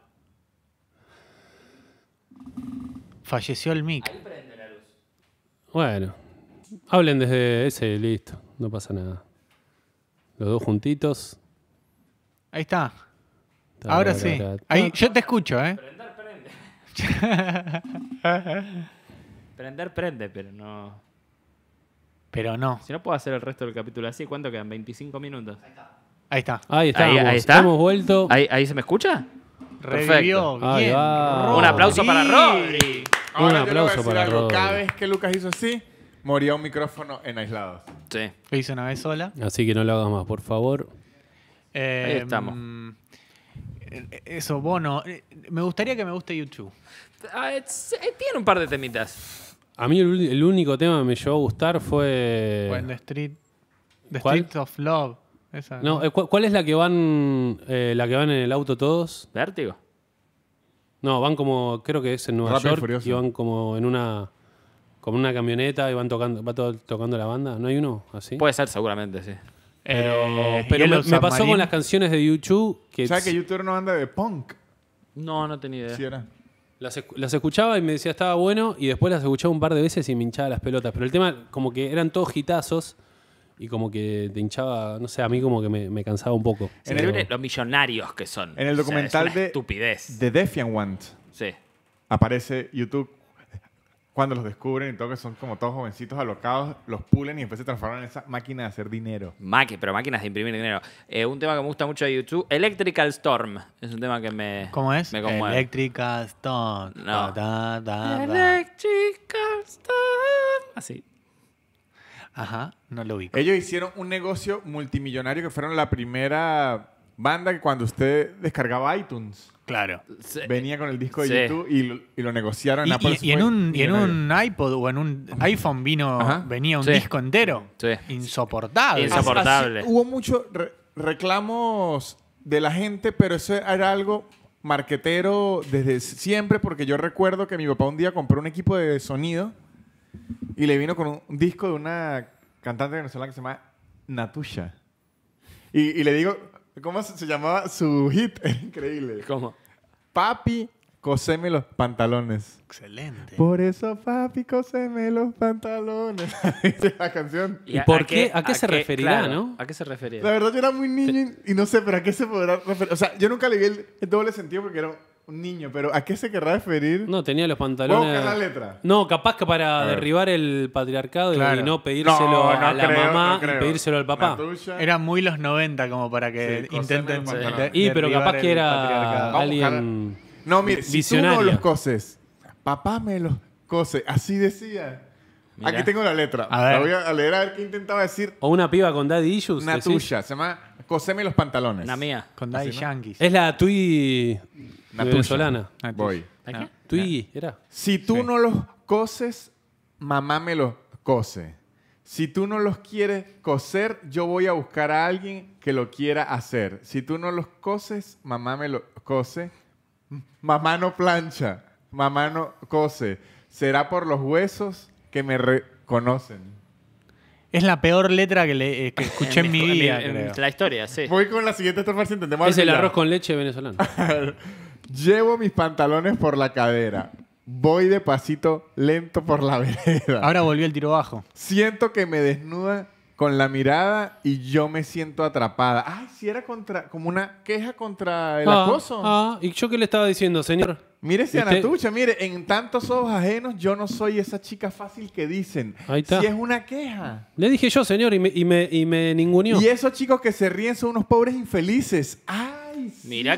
Falleció el mic. Ahí prende la luz. Bueno. Hablen desde ese, listo. No pasa nada. Los dos juntitos. Ahí está. Ahora, sí. yo te escucho, ¿eh? Prender prende, pero no. Pero no. Si no puedo hacer el resto del capítulo así, ¿cuánto quedan? 25 minutos. Ahí está. Ahí está. Ahí, vuelto. ¿Ahí, se me escucha? Perfecto. Un aplauso para Rodri. un aplauso para Rodri. Cada vez que Lucas hizo así, moría un micrófono en aislados. Sí. Lo hizo una vez sola. Así que no lo hagas más, por favor. ahí estamos. Em, eso, Bono. Eh, me gustaría que me guste YouTube. Ah, eh, tiene un par de temitas. A mí el, único tema que me llevó a gustar fue... Bueno, The Street. ¿Cuál? of Love. Eh, ¿cuál es la que van la que van en el auto todos? Vértigo. No, van como creo que es en Nueva York y van como en una como una camioneta y van tocando tocando la banda. ¿No hay uno así? Puede ser, seguramente, sí pero eh, me, pasó con las canciones de YouTube. Que ¿Sabes que YouTube no anda de punk? No, no tenía idea. Las, escuchaba y me decía estaba bueno y después las escuchaba un par de veces y me hinchaba las pelotas. Pero el tema, como que eran todos hitazos y como que te hinchaba, no sé, a mí como que me, cansaba un poco. En los millonarios que son. En el documental de estupidez. de Defiant One. Sí. Aparece YouTube cuando los descubren y todo, que son como todos jovencitos alocados, los pulen y después se transforman en esa máquina de hacer dinero. pero máquinas de imprimir dinero. Eh, un tema que me gusta mucho de YouTube, Electrical Storm. Es un tema que me, ¿Cómo es? me conmueve. Electrical Storm. No. Electrical Storm. Así. Ajá, no lo vi. Ellos hicieron un negocio multimillonario que fueron la primera Banda que cuando usted descargaba iTunes. Claro. Venía con el disco de YouTube y lo, negociaron en Apple. Y, en un, iPod o en un iPhone vino, venía un disco entero. Insoportable. hubo muchos reclamos de la gente, pero eso era algo marquetero desde siempre, porque yo recuerdo que mi papá un día compró un equipo de sonido y le vino con un, disco de una cantante venezolana que se llama Natusha. y le digo, ¿Cómo se llamaba? Su hit increíble. ¿Cómo? Papi, coseme los pantalones. Excelente. Por eso, papi, coseme los pantalones. la canción. ¿Y, por qué? ¿A qué, se refería, no? ¿A qué se refería? La verdad, yo era muy niño y, no sé, pero ¿a qué se podrá referir? O sea, yo nunca le vi el doble sentido porque era un niño, pero ¿a qué se querrá referir? No, tenía los pantalones. la letra. No, capaz que para derribar el patriarcado y no pedírselo a la mamá pedírselo al papá. Era muy los 90 como para que intenten. Sí, y pero capaz que era alguien. No, mire, visionario. si los coses, papá me los cose. Así decía. Aquí tengo la letra. A voy a leer a ver qué intentaba decir. O una piba con daddy issues. Una tuya. Se llama Coseme los pantalones. La mía. Con daddy yankees. Es la Tui Venezolana. Voy. Si tú no los coses, mamá me los cose. Si tú no los quieres coser, yo voy a buscar a alguien que lo quiera hacer. Si tú no los coses, mamá me los cose. Mamá no plancha, mamá no cose. Será por los huesos que me reconocen. Es la peor letra que, le, eh, escuché en, mi vida. En, la historia, sí. Voy con la siguiente estrofa Es el arroz con leche venezolano. Llevo mis pantalones por la cadera. Voy de pasito lento por la vereda. Ahora volvió el tiro bajo. Siento que me desnuda con la mirada y yo me siento atrapada. Ay, ah, si era contra, como una queja contra el ah, acoso. Ah, ¿y yo qué le estaba diciendo, señor? Mire, si este Anatucha, mire, en tantos ojos ajenos yo no soy esa chica fácil que dicen. Ahí está. Si es una queja. Le dije yo, señor, y me, y me, y me ninguneó. Y esos chicos que se ríen son unos pobres infelices. Ah mira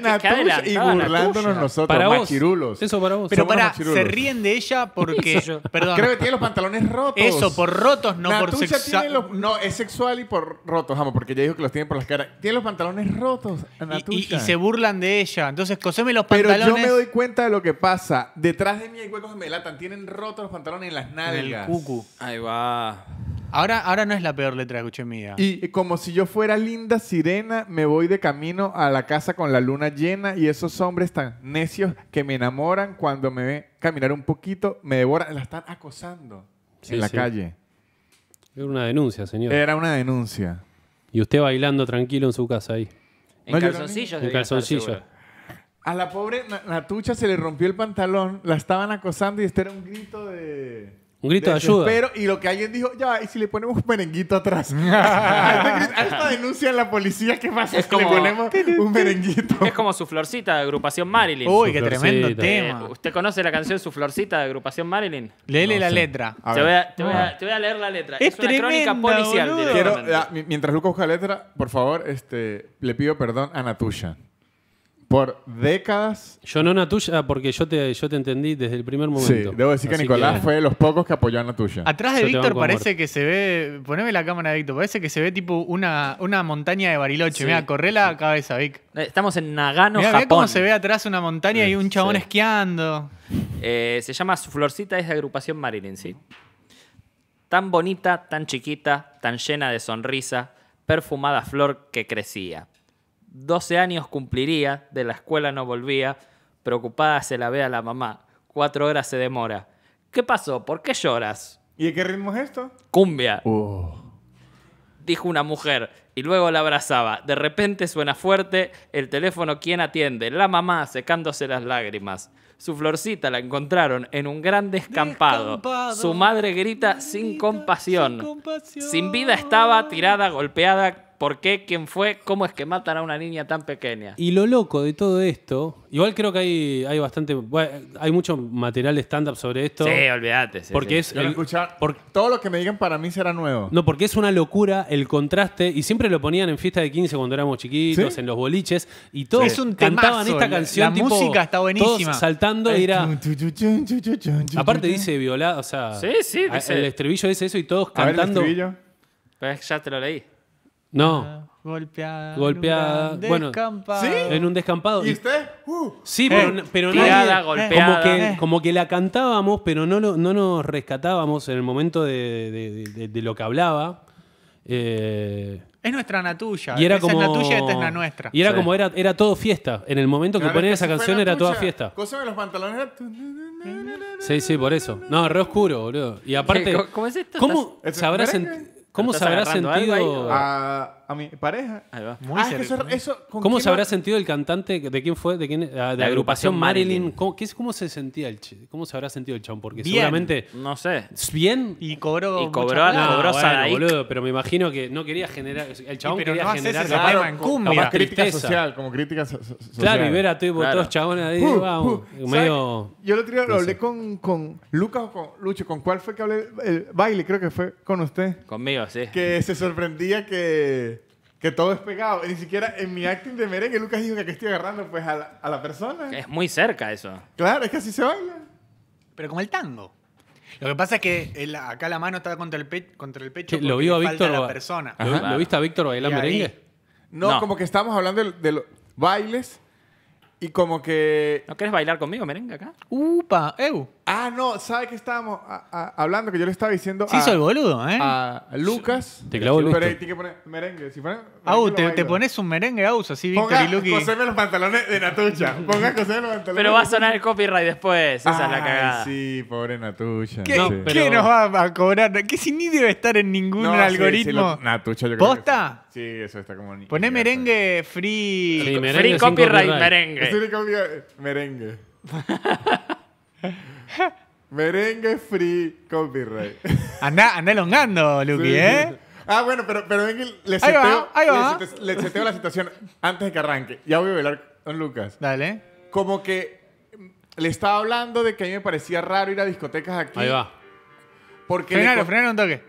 y burlándonos nosotros, para machirulos. Eso para vos. Pero se ríen de ella porque. Perdón. Creo que tiene los pantalones rotos. Eso, por rotos, no por No, es sexual y por rotos, amo, porque ya dijo que los tiene por las caras. Tiene los pantalones rotos, Y, y- se burlan de ella. Entonces, coseme los pantalones Pero yo me doy cuenta de lo que pasa. Detrás de mí hay huecos que me latan. Tienen rotos los pantalones en las en el nalgas. cucu. Ahí va. Ahora, no es la peor letra que mía. Y como si yo fuera linda sirena, me voy de camino a la casa con la luna llena y esos hombres tan necios que me enamoran cuando me ve caminar un poquito, me devoran. La están acosando en la calle. Era una denuncia, señor. Era una denuncia. Y usted bailando tranquilo en su casa ahí. En calzoncillos. En calzoncillos. A la pobre Natucha se le rompió el pantalón, la estaban acosando y este era un grito de... Un grito de ayuda. Pero, y lo que alguien dijo, ya, y si le ponemos un merenguito atrás. a, esta, denuncia la policía, ¿qué pasa? Es como, le ponemos un merenguito. Es como su florcita de agrupación Marilyn. Uy, qué tremendo eh, tema. ¿Usted conoce la canción Su florcita de agrupación Marilyn? Léele la letra. te, voy a, leer la letra. Es, tremenda, crónica policial. mientras Luca busca la letra, por favor, este, le pido perdón a Natusha por décadas. Yo no tuya ah, porque yo te, yo te entendí desde el primer momento. Sí, debo decir que Nicolás fue de los pocos que apoyó a tuya Atrás de Víctor parece que se ve. Poneme la cámara Víctor, parece que se ve tipo una, montaña de bariloche. Mira, corre la cabeza, Vic. Eh, estamos en Nagano, Japón. cómo se ve atrás una montaña y un chabón esquiando. Eh, se llama Su Florcita, es de agrupación Marilyn, sí. Tan bonita, tan chiquita, tan llena de sonrisa, perfumada flor que crecía 12 años cumpliría, de la escuela no volvía, preocupada se la ve a la mamá. Cuatro horas se demora. ¿Qué pasó? ¿Por qué lloras? ¿Y de qué ritmo es esto? Cumbia. Uh. Dijo una mujer y luego la abrazaba. De repente suena fuerte el teléfono. ¿Quién atiende? La mamá secándose las lágrimas. Su florcita la encontraron en un gran descampado. Su madre grita, sin, compasión. sin compasión. Sin vida estaba tirada, golpeada, por qué, quién fue, cómo es que matan a una niña tan pequeña. Y lo loco de todo esto, igual creo que hay, hay bastante, hay mucho material de stand-up sobre esto. Sí, olvídate. porque es... por, todo lo que me digan para mí será nuevo. No, porque es una locura el contraste, y siempre lo ponían en fiesta de 15 cuando éramos chiquitos, en los boliches, y todos cantaban esta canción. La, música está buenísima. saltando y era... Aparte dice violada o sea... Sí, sí. el estribillo dice eso y todos cantando... el estribillo. ya te lo leí. No. Golpeada. Golpeada. bueno, descampado. en un descampado. ¿Y usted? Uh. sí, pero, eh, golpeada. Eh. Como que, la cantábamos, pero no, no nos rescatábamos en el momento de, lo que hablaba. Eh, es nuestra natuya. Y era como, es la tuya, esta es la nuestra. Y era como, era, era todo fiesta. En el momento que ponían esa canción era toda fiesta. de los pantalones. Sí, sí, por eso. No, re oscuro, boludo. Y aparte, ¿cómo, es esto? ¿Cómo sabrás? En, ¿Cómo se habrá sentido? a mi pareja. Muy ah, ¿Cómo se habrá sentido el cantante? ¿De quién fue? ¿De quién? Ah, la agrupación, Marilyn. ¿Cómo, ¿Cómo, se sentía el ¿Cómo se habrá sentido el chabón? Porque seguramente. No sé. ¿Bien? Y cobró. Y cobró, ah, no, boludo, pero me imagino que no quería generar. El chabón quería generar. la en social, como crítica social. Claro, y ver a todos claro. chabones ahí. medio. Yo lo, hablé con, con Lucas o con Lucho. ¿Con cuál fue que hablé? El baile, creo que fue con usted. Conmigo, sí. Que se sorprendía que que todo es pegado. Ni siquiera en mi acting de merengue, Lucas dijo que estoy agarrando pues a la, persona. Es muy cerca eso. Claro, es que así se baila. Pero como el tango. Lo que pasa es que acá la mano está contra el, contra el pecho. lo vio a Víctor. la persona. ¿Lo, viste a Víctor bailar merengue? No, como que estamos hablando de, los bailes y como que ¿No quieres bailar conmigo, merengue, acá? Upa, eu. Ah, no, ¿sabes qué estábamos hablando? Que yo le estaba diciendo. Sí, a, soy boludo, ¿eh? A Lucas. Te tiene que poner merengue. Si Au, te, pones un merengue, Aus, así Víctor y Luqui. Coseme los pantalones de Natucha. Ponga, coseme los pantalones. Pero va a sonar el copyright después. Esa es la cagada. Sí, pobre Natucha. ¿Qué, nos va a cobrar? ¿Qué si ni debe estar en ningún algoritmo. sí, Natucha, yo creo. ¿Posta? sí, eso está como. Poné merengue pues. free. Free, copyright, merengue. Free copyright merengue. Merengue free copyright. Anda, anda elongando, Luqui, ¿eh? Ah, bueno, pero, pero le seteo, Le seteo, la situación antes de que arranque. Ya voy a bailar con Lucas. Dale. Como que mm, le estaba hablando de que a mí me parecía raro ir a discotecas aquí. Ahí va. Porque frenalo, frenalo un toque.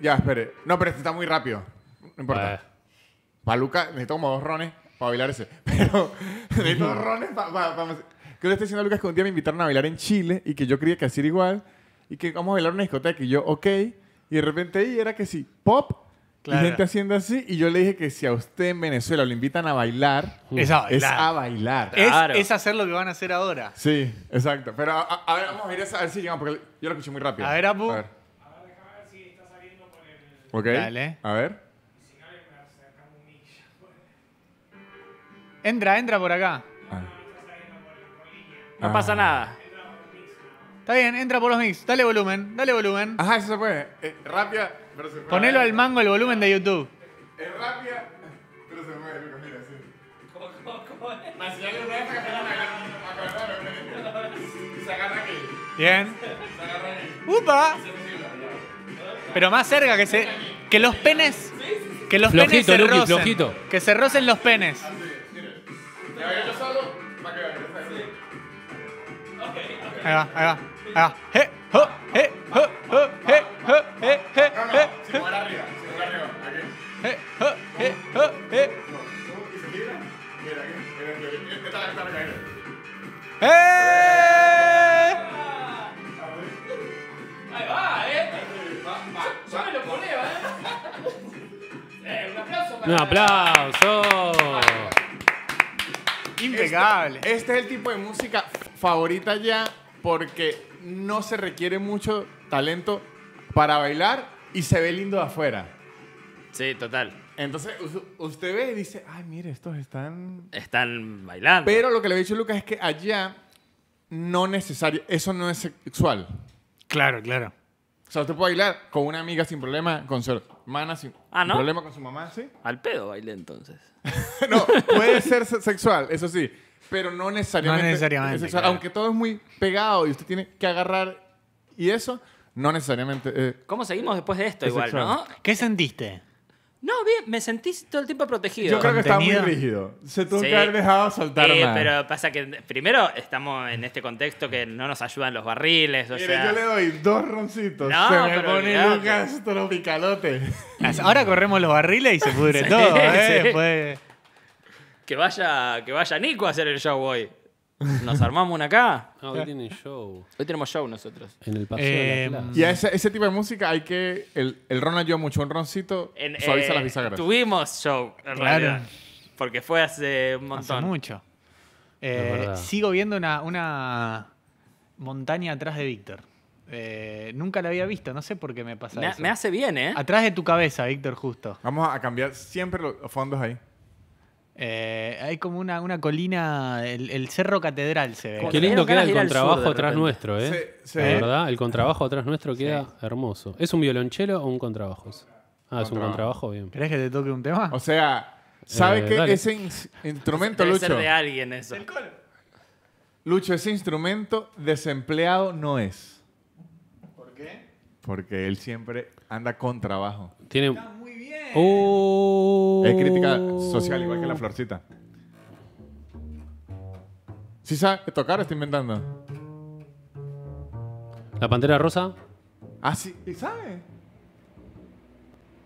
Ya, espere. No, pero este está muy rápido. No importa. Para Lucas necesito como dos rones para bailar ese. Pero necesito dos rones para que le esté diciendo a Lucas que un día me invitaron a bailar en Chile y que yo creía que hacer igual y que vamos a bailar en una discoteca. Y yo, ok. Y de repente ahí era que sí, pop. Y gente haciendo así. Y yo le dije que si a usted en Venezuela lo invitan a bailar, es a bailar. Es, Es, hacer lo que van a hacer ahora. Sí, exacto. Pero a, ver, vamos a ir a, ver si llegamos, porque yo lo escuché muy rápido. A ver, Apu. A ver, a ver déjame ver si está saliendo con el. Ok. Dale. A ver. Entra, entra por acá. Ah. No pasa ah. nada. Está bien, entra por los mix. Dale volumen, dale volumen. Ajá, eso se puede. Eh, Rapia rápida, pero se puede. Ponelo al mango el volumen de YouTube. Es eh, rápida, pero se puede. Mira, sí. ¿Cómo, Más si alguien se agarra aquí. Bien. Se aquí. ¡Upa! Pero más cerca que se. Que los penes. Que los penes se rocen. Que se rocen los penes. Así, ah, yo solo. Ahí va, ahí va, ahí va. Je, jo, je, jo, jo, je, jo, je, je, No, no, si va arriba, si fuera arriba. Aquí. Je, jo, je, jo, je. No, y se tira. Mira, aquí. Este está, está recaído. ¡Eh! Ahí va, eh. Va, va. me lo pone, ¿eh? Un aplauso para... Un aplauso. Impecable. Este, este es el tipo de música favorita ya porque no se requiere mucho talento para bailar y se ve lindo de afuera. Sí, total. Entonces, usted ve y dice, ay, mire, estos están... Están bailando. Pero lo que le he dicho Lucas es que allá no necesario, eso no es sexual. Claro, claro. O sea, usted puede bailar con una amiga sin problema, con su hermana sin, ah, problema, con su mamá, ¿sí? Al pedo baile entonces. no, puede ser sexual, eso sí. Pero no necesariamente. Aunque todo es muy pegado y usted tiene que agarrar y eso, no necesariamente. Eh. ¿Cómo seguimos después de esto, igual, no? ¿Qué sentiste? No, bien, me sentí todo el tiempo protegido. Yo creo que estaba muy rígido. Se tuvo que haber dejado saltar pero pasa que primero estamos en este contexto que no nos ayudan los barriles, yo le doy dos roncitos. se me pone Lucas Ahora corremos los barriles y se pudre todo, ¿eh? que vaya, que vaya Nico a hacer el show hoy. ¿Nos armamos una acá? No, hoy tiene show. Hoy tenemos show nosotros. En el paseo de em, Y a ese, tipo de música hay que. El, el ron mucho. Un roncito suaviza eh, las bisagras. Tuvimos show, en realidad. Porque fue hace un montón. mucho. Eh, sigo viendo una, una montaña atrás de Víctor. Eh, nunca la había visto, no sé por qué me pasa eso. me hace bien, ¿eh? Atrás de tu cabeza, Víctor, justo. Vamos a cambiar siempre los fondos ahí. Eh, hay como una, colina, el, cerro catedral se ve. Qué lindo queda el contrabajo atrás nuestro, ¿eh? verdad, el contrabajo atrás nuestro queda hermoso. ¿Es un violonchelo o un contrabajo? Ah, es un contrabajo, bien. ¿Crees que te toque un tema? O sea, sabe eh, qué? Ese instrumento, Debe Lucho. Ser de alguien eso. Lucho, ese instrumento desempleado no es. ¿Por qué? Porque él siempre anda con trabajo. Tiene Oh. Es crítica social, igual que la florcita. Si sabe tocar o está inventando? ¿La pantera rosa? Ah, sí. sabe?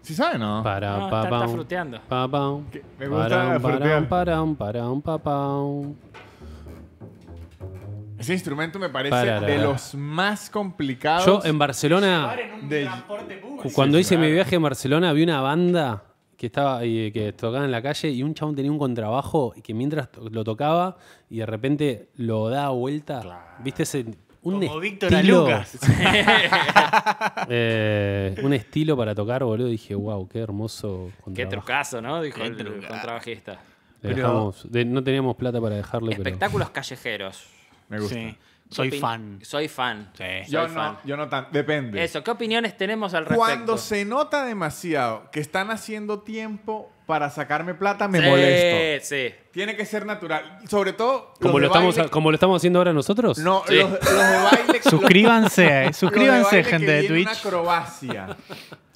¿Sí sabe, no? Para, no, está, fruteando. Pa, me gusta para, frutear. Para, ese instrumento me parece de los más complicados. Yo en Barcelona, cuando hice mi viaje en Barcelona, vi una banda que estaba que tocaba en la calle y un chabón tenía un contrabajo y que mientras lo tocaba y de repente lo da vuelta, viste ese un Como Víctor estilo, eh, un estilo para tocar, boludo, dije, wow, qué hermoso Qué trucazo, ¿no? Dijo el contrabajista. Pero- no teníamos plata para dejarle, pero Espectáculos callejeros me gusta. Soy fan. Soy fan. Yo, no, yo no tan. Depende. Eso, ¿qué opiniones tenemos al respecto? Cuando se nota demasiado que están haciendo tiempo para sacarme plata, me molesto. sí. Tiene que ser natural. Sobre todo. Como lo, estamos, como lo estamos haciendo ahora nosotros. No, los, de baile. Suscríbanse, eh, de suscríbanse, que gente de viene acrobacia.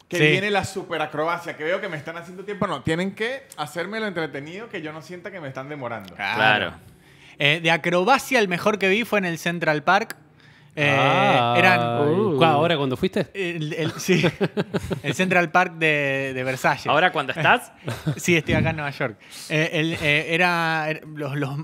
Que viene la super acrobacia, que veo que me están haciendo tiempo. No, tienen que hacerme lo entretenido que yo no sienta que me están demorando. Claro. Eh, de acrobacia, el mejor que vi fue en el Central Park. Eh, ah, uh. ¿Ahora cuando fuiste? El, sí. el Central Park de, Versalles. ¿Ahora cuando estás? sí, estoy acá en Nueva York. Eran eh, era er,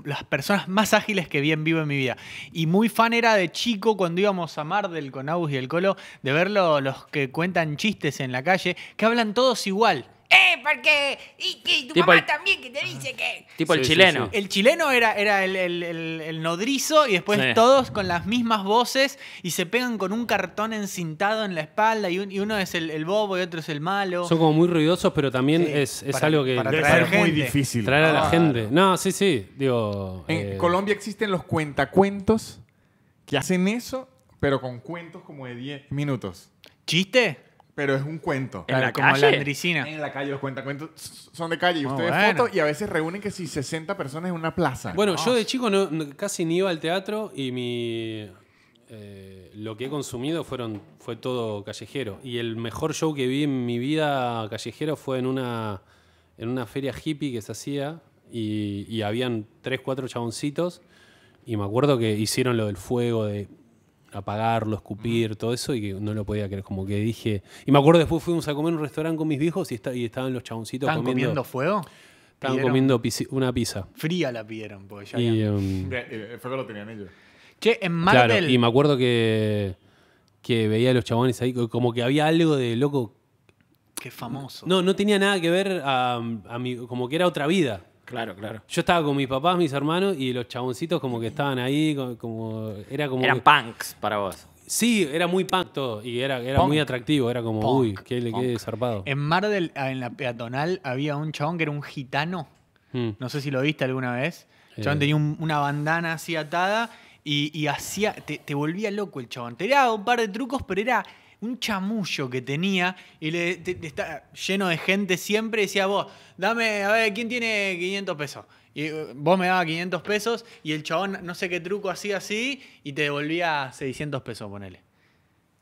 las personas más ágiles que vi en vivo en mi vida. Y muy fan era de chico cuando íbamos a Mar del Conaus y el Colo, de verlo los que cuentan chistes en la calle, que hablan todos igual. ¡Eh! Porque. Y, tu mamá también que te dice que. Tipo el chileno. El chileno era, era el, nodrizo y después todos con las mismas voces y se pegan con un cartón encintado en la espalda y, uno es el, bobo y otro es el malo. Son como muy ruidosos, pero también es, algo que. Para es muy difícil. Traer a la gente. No, sí, sí. Digo. En eh, Colombia existen los cuentacuentos que hacen eso, pero con cuentos como de 10 minutos. ¿Chiste? pero es un cuento. ¿En la como calle? la andricina. En la calle, los cuentacuentos son de calle. Y ustedes fotos y a veces reúnen que si 60 personas en una plaza. Bueno, yo de chico casi ni iba al teatro y mi. Eh, lo que he consumido fueron, fue todo callejero. Y el mejor show que vi en mi vida callejero fue en una, en una feria hippie que se hacía y, y habían tres, cuatro chaboncitos. Y me acuerdo que hicieron lo del fuego, de apagarlo, escupir, todo eso, y que no lo podía creer. Como que dije. Y me acuerdo después fuimos a comer en un restaurante con mis viejos y, y estaban los chaboncitos ¿Están comiendo. fuego? Estaban comiendo una pizza. Fría la pidieron, porque ya. Y, em, eh, el fuego lo tenían ellos. Che, en Marvel. y me acuerdo que, que veía a los chabones ahí, como que había algo de loco. Qué famoso. No, no tenía nada que ver a, a como que era otra vida. Claro, claro. Yo estaba con mis papás, mis hermanos y los chaboncitos como que estaban ahí, como era como eran punks para vos. Sí, era muy punk todo y era, muy atractivo, era como, uy, que le quede zarpado. En Mar del ah, en la peatonal había un chabón que era un gitano. Mm. No sé si lo viste alguna vez. El chabón eh. tenía una bandana así atada y, hacía te, te, volvía loco el chabón. Te daba un par de trucos, pero era un chamullo que tenía y le, está lleno de gente siempre. Decía, vos, dame, a ver, ¿quién tiene 500 pesos? Y eh, vos me dabas 500 pesos y el chabón no sé qué truco hacía así y te devolvía 600 pesos, ponele.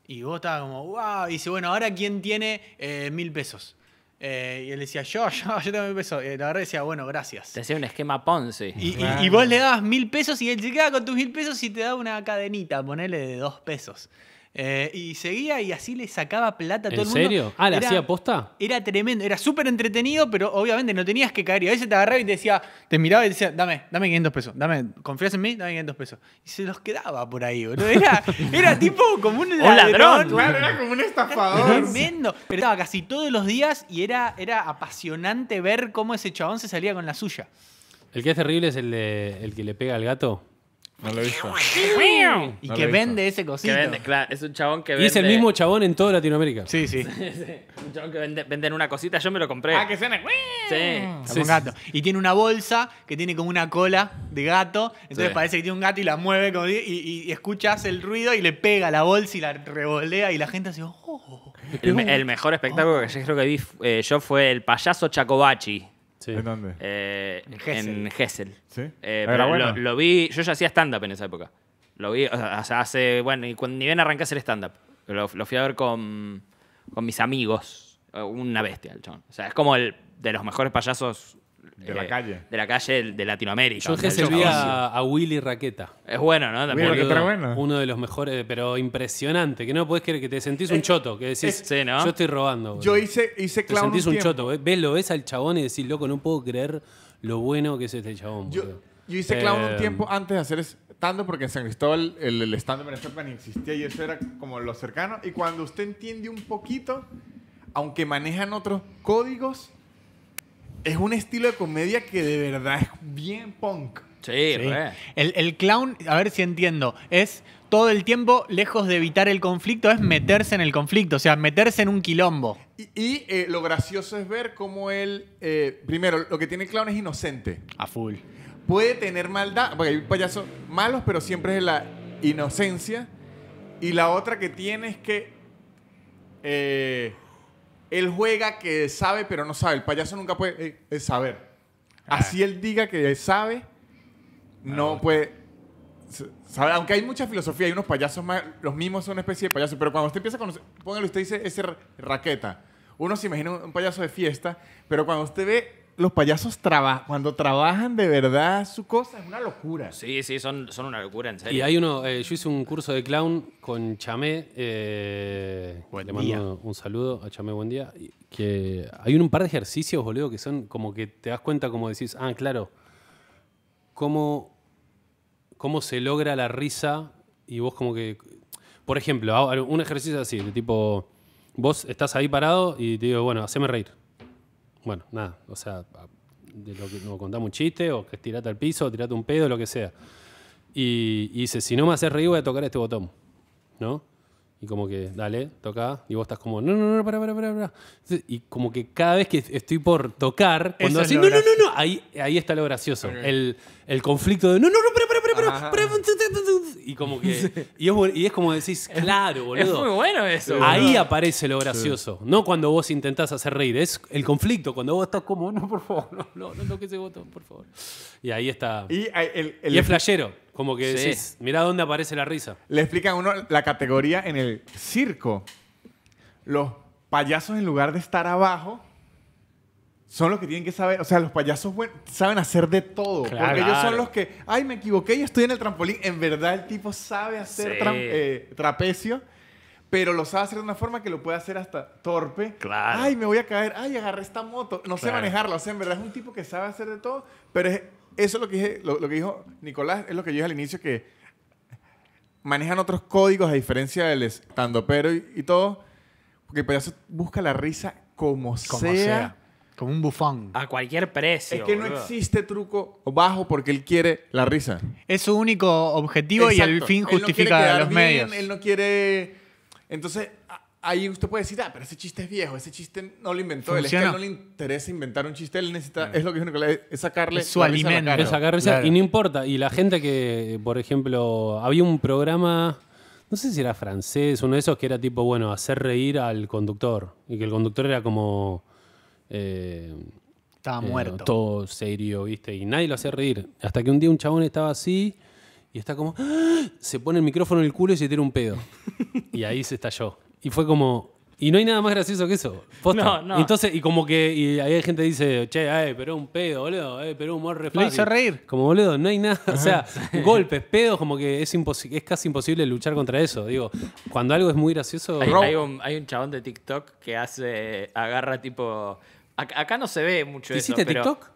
Y vos estabas como, wow. Y dice, bueno, ahora ¿quién tiene eh, mil pesos? Eh, y él decía, yo, yo, tengo mil pesos. Y la verdad decía, bueno, gracias. Te hacía un esquema Ponzi. Y, vos le dabas mil pesos y él se quedaba con tus mil pesos y te da una cadenita, ponele de dos pesos. Eh, y seguía y así le sacaba plata a todo el mundo. ¿En serio? Ah, le hacía posta? Era tremendo, era súper entretenido, pero obviamente no tenías que caer. Y a veces te agarraba y te decía, te miraba y te decía, dame, dame 500 pesos, dame, confías en mí, dame 500 pesos. Y se los quedaba por ahí, boludo. Era, tipo como un ladrón. era como un estafador. Era tremendo. Pero estaba casi todos los días y era, era apasionante ver cómo ese chabón se salía con la suya. El que es terrible es el, de, el que le pega al gato. No lo Y que vende ese cosito. es un chabón que vende. Y es el mismo chabón en toda Latinoamérica. Sí, sí. Un chabón que vende, venden una cosita, yo me lo compré. Ah, que suena. Sí. un gato. Y tiene una bolsa que tiene como una cola de gato. Entonces parece que tiene un gato y la mueve y, escucha hace escuchas el ruido y le pega la bolsa y la revolea y la gente hace. Oh". El, mejor espectáculo que yo creo que vi eh, yo fue el payaso Chacobachi. ¿En dónde? Eh, en ¿Sí? Eh, ah, pero bueno? lo, vi, yo ya hacía stand-up en esa época. Lo vi, o sea, hace, bueno, y cuando, ni bien arranqué a hacer stand-up. Lo, fui a ver con, mis amigos. Eh, una bestia el chon. O sea, es como el de los mejores payasos de la eh, calle. De la calle de Latinoamérica. Yo a, Willy Raqueta. Es bueno, ¿no? También. bueno. Uno de los mejores, pero impresionante. Que no puedes creer que te sentís un eh, choto. Que decís, yo estoy robando. Yo hice, hice Te sentís un, choto. Ves, lo ves al chabón y decís, loco, no puedo creer lo bueno que es este chabón. Yo, hice clown un eh, tiempo antes de hacer stand-up, porque en San Cristóbal el, el stand-up existía y eso era como lo cercano. Y cuando usted entiende un poquito, aunque manejan otros códigos, es un estilo de comedia que de verdad es bien punk. Sí, El, clown, a ver si entiendo, es todo el tiempo, lejos de evitar el conflicto, es meterse en el conflicto, o sea, meterse en un quilombo. Y, eh, lo gracioso es ver cómo él, eh, primero, lo que tiene el clown es inocente. A full. Puede tener maldad, porque hay payasos malos, pero siempre es la inocencia. Y la otra que tiene es que... Eh, él juega que sabe, pero no sabe. El payaso nunca puede eh, eh, saber. Ah. Así él diga que sabe, ah, no puede. Sabe, aunque hay mucha filosofía, hay unos payasos más, los mismos son una especie de payaso pero cuando usted empieza a conocer, póngale, usted dice ese raqueta. Uno se imagina un payaso de fiesta, pero cuando usted ve los payasos cuando trabajan de verdad su cosa es una locura. Sí, sí, son, una locura, en serio. Y hay uno, eh, yo hice un curso de clown con Chamé. Eh, mando un saludo a Chamé, buen día. Que hay un, par de ejercicios, boludo, que son como que te das cuenta, como decís, ah, claro, cómo, cómo se logra la risa y vos como que... Por ejemplo, un ejercicio así, de tipo, vos estás ahí parado y te digo, bueno, haceme reír bueno, nada, o sea, de lo que nos contamos un chiste o que tirate al piso, o tirate un pedo, lo que sea. Y, dice, si no me haces reír voy a tocar este botón, ¿no? Y como que, dale, toca. Y vos estás como, no, no, no, para, para, para, para. Y como que cada vez que estoy por tocar, cuando así, no, no, no, no, ahí, ahí está lo gracioso. El, el conflicto de, no, no, no, para, para, y como que... Y es, como decís, claro, Es muy bueno eso. Ahí aparece lo gracioso. No cuando vos intentás hacer reír. Es el conflicto. Cuando vos estás como, no, por favor, no, no, no toques ese botón, por favor. Y ahí está. Y, ah, el- el- es flashero. Como que decís, mira dónde aparece la risa. le explica a uno la categoría en el circo. Los payasos en lugar de estar abajo, son los que tienen que saber, o sea, los payasos saben hacer de todo, porque ellos son los que, ay, me equivoqué yo estoy en el trampolín. En verdad el tipo sabe hacer eh, trapecio, pero lo sabe hacer de una forma que lo puede hacer hasta torpe. Claro. Ay, me voy a caer, ay, agarré esta moto, no sé manejarlo o sea, en verdad es un tipo que sabe hacer de todo, pero eso es lo que, lo, que dijo Nicolás, es lo que yo dije al inicio, que manejan otros códigos a diferencia del estando pero y, todo, porque el payaso busca la risa como, como sea como un bufón. A cualquier precio. Es que no existe truco bajo porque él quiere la risa. Es su único objetivo y el fin justifica los medios. Él no quiere. Entonces, ahí usted puede decir, ah, pero ese chiste es viejo, ese chiste no lo inventó él. Es que él no le interesa inventar un chiste, él necesita, es lo que dijo es sacarle es su alimento. Es y no importa. Y la gente que, por ejemplo, había un programa, no sé si era francés, uno de esos que era tipo, bueno, hacer reír al conductor. Y que el conductor era como eh, estaba eh, muerto. Todo serio, ¿viste? Y nadie lo hacía reír. Hasta que un día un chabón estaba así y está como. ¡Ah! Se pone el micrófono en el culo y se tira un pedo. y ahí se estalló. Y fue como. Y no hay nada más gracioso que eso. No, no. Entonces, y como que y ahí hay gente que dice, che, ay, pero un pedo, boludo, Pero pero un humor re Lo hizo reír. Como boludo, no hay nada. O sea, golpes, pedos, como que es, es casi imposible luchar contra eso. Digo, cuando algo es muy gracioso. Hay, un, hay un chabón de TikTok que hace. agarra tipo Acá, no se ve mucho ¿Te eso. ¿Hiciste TikTok?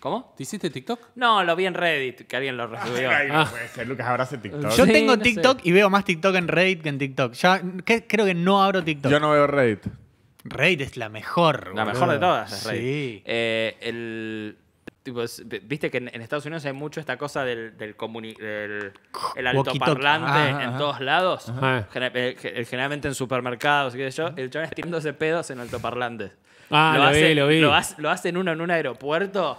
¿Cómo? ¿Te hiciste TikTok? No, lo vi en Reddit, que alguien lo resubió. Ay, no ah. puede ser, Lucas, ahora TikTok. Yo tengo TikTok y veo más TikTok en Reddit que en TikTok. Ya creo que no abro TikTok. Yo no veo Reddit. Reddit es la mejor. La mejor de todas Reddit. Sí. Eh, el, Viste que en, Estados Unidos hay mucho esta cosa del, el altoparlante en todos lados. Eh, eh, generalmente en supermercados qué yo. El chaval es tirándose pedos en altoparlantes. Ah, lo, vi, lo vi. Lo, hacen uno en un aeropuerto.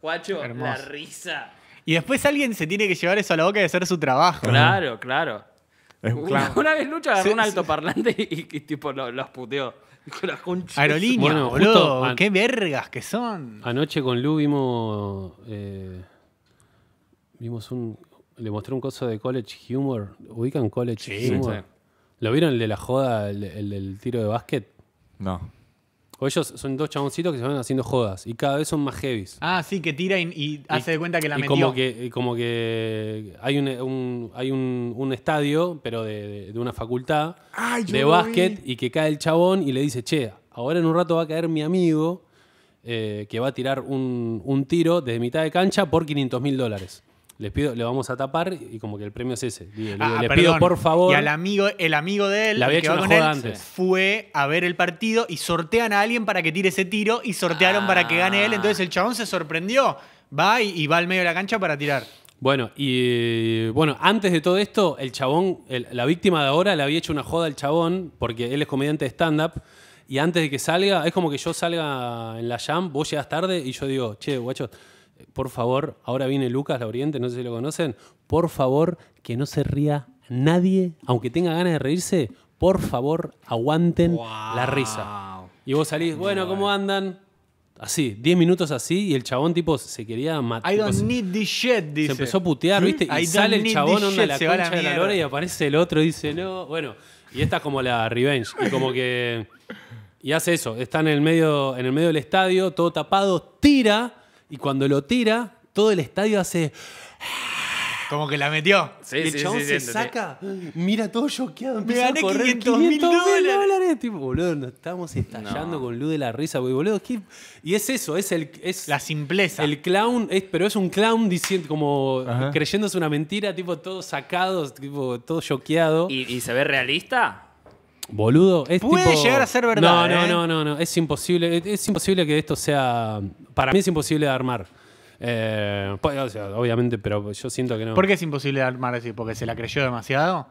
Guacho, la risa. Y después alguien se tiene que llevar eso a la boca y hacer su trabajo. Claro, claro. una, vez Lucho agarró un altoparlante y, tipo los puteó. Aerolínea, bueno, boludo. qué vergas que son. Anoche con Lu vimos. Eh, vimos un. Le mostré un coso de College Humor. ¿Ubican College Humor? ¿Lo vieron el de la joda, el del tiro de básquet? No ellos son dos chaboncitos que se van haciendo jodas y cada vez son más heavies. Ah, sí, que tira y, hace de cuenta que la y metió. Como que, como que hay un, hay un, estadio, pero de, una facultad de básquet y que cae el chabón y le dice, che, ahora en un rato va a caer mi amigo eh, que va a tirar un, un tiro desde mitad de cancha por 500 mil dólares pido, le vamos a tapar y como que el premio es ese. Le, ah, pido por favor. Y al amigo, el amigo de él, había que hecho va con antes. fue a ver el partido y sortean a alguien para que tire ese tiro y sortearon para que gane él. Entonces el chabón se sorprendió. Va y, va al medio de la cancha para tirar. Bueno, y bueno, antes de todo esto, el chabón, la víctima de ahora le había hecho una joda al chabón, porque él es comediante de stand-up, y antes de que salga, es como que yo salga en la jam, vos llegas tarde y yo digo, che, guacho, por favor, ahora viene Lucas la Oriente, no sé si lo conocen, por favor, que no se ría nadie, aunque tenga ganas de reírse, por favor, aguanten la risa. Y vos salís, bueno, ¿cómo andan? Así, 10 minutos así, y el chabón tipo se quería matar. I don't need this shit, dice. Se empezó a putear, hmm? ¿viste? Y sale el chabón onda la concha de la lora y aparece el otro y dice, no. Bueno, y esta es como la revenge. Y como que. Y hace eso, está en el medio, en el medio del estadio, todo tapado, tira y cuando lo tira, todo el estadio hace. Como que la metió. Sí, el sí, chabón se saca, mira todo choqueado. Me gané 500 mil dólares. Tipo, boludo, nos estamos estallando con luz de la risa, boludo. Y es eso, es el. Es la simpleza. El clown, pero es un clown diciendo, como creyéndose una mentira, tipo todo sacado, tipo todo choqueado. ¿Y, ¿Y, se ve realista? Boludo, es Puede llegar a ser verdad. No, no, eh? no, no, es imposible. Es, imposible que esto sea. Para mí es imposible de armar. Eh, pues, obviamente, pero yo siento que no. ¿Por qué es imposible de armar así? ¿Porque se la creyó demasiado?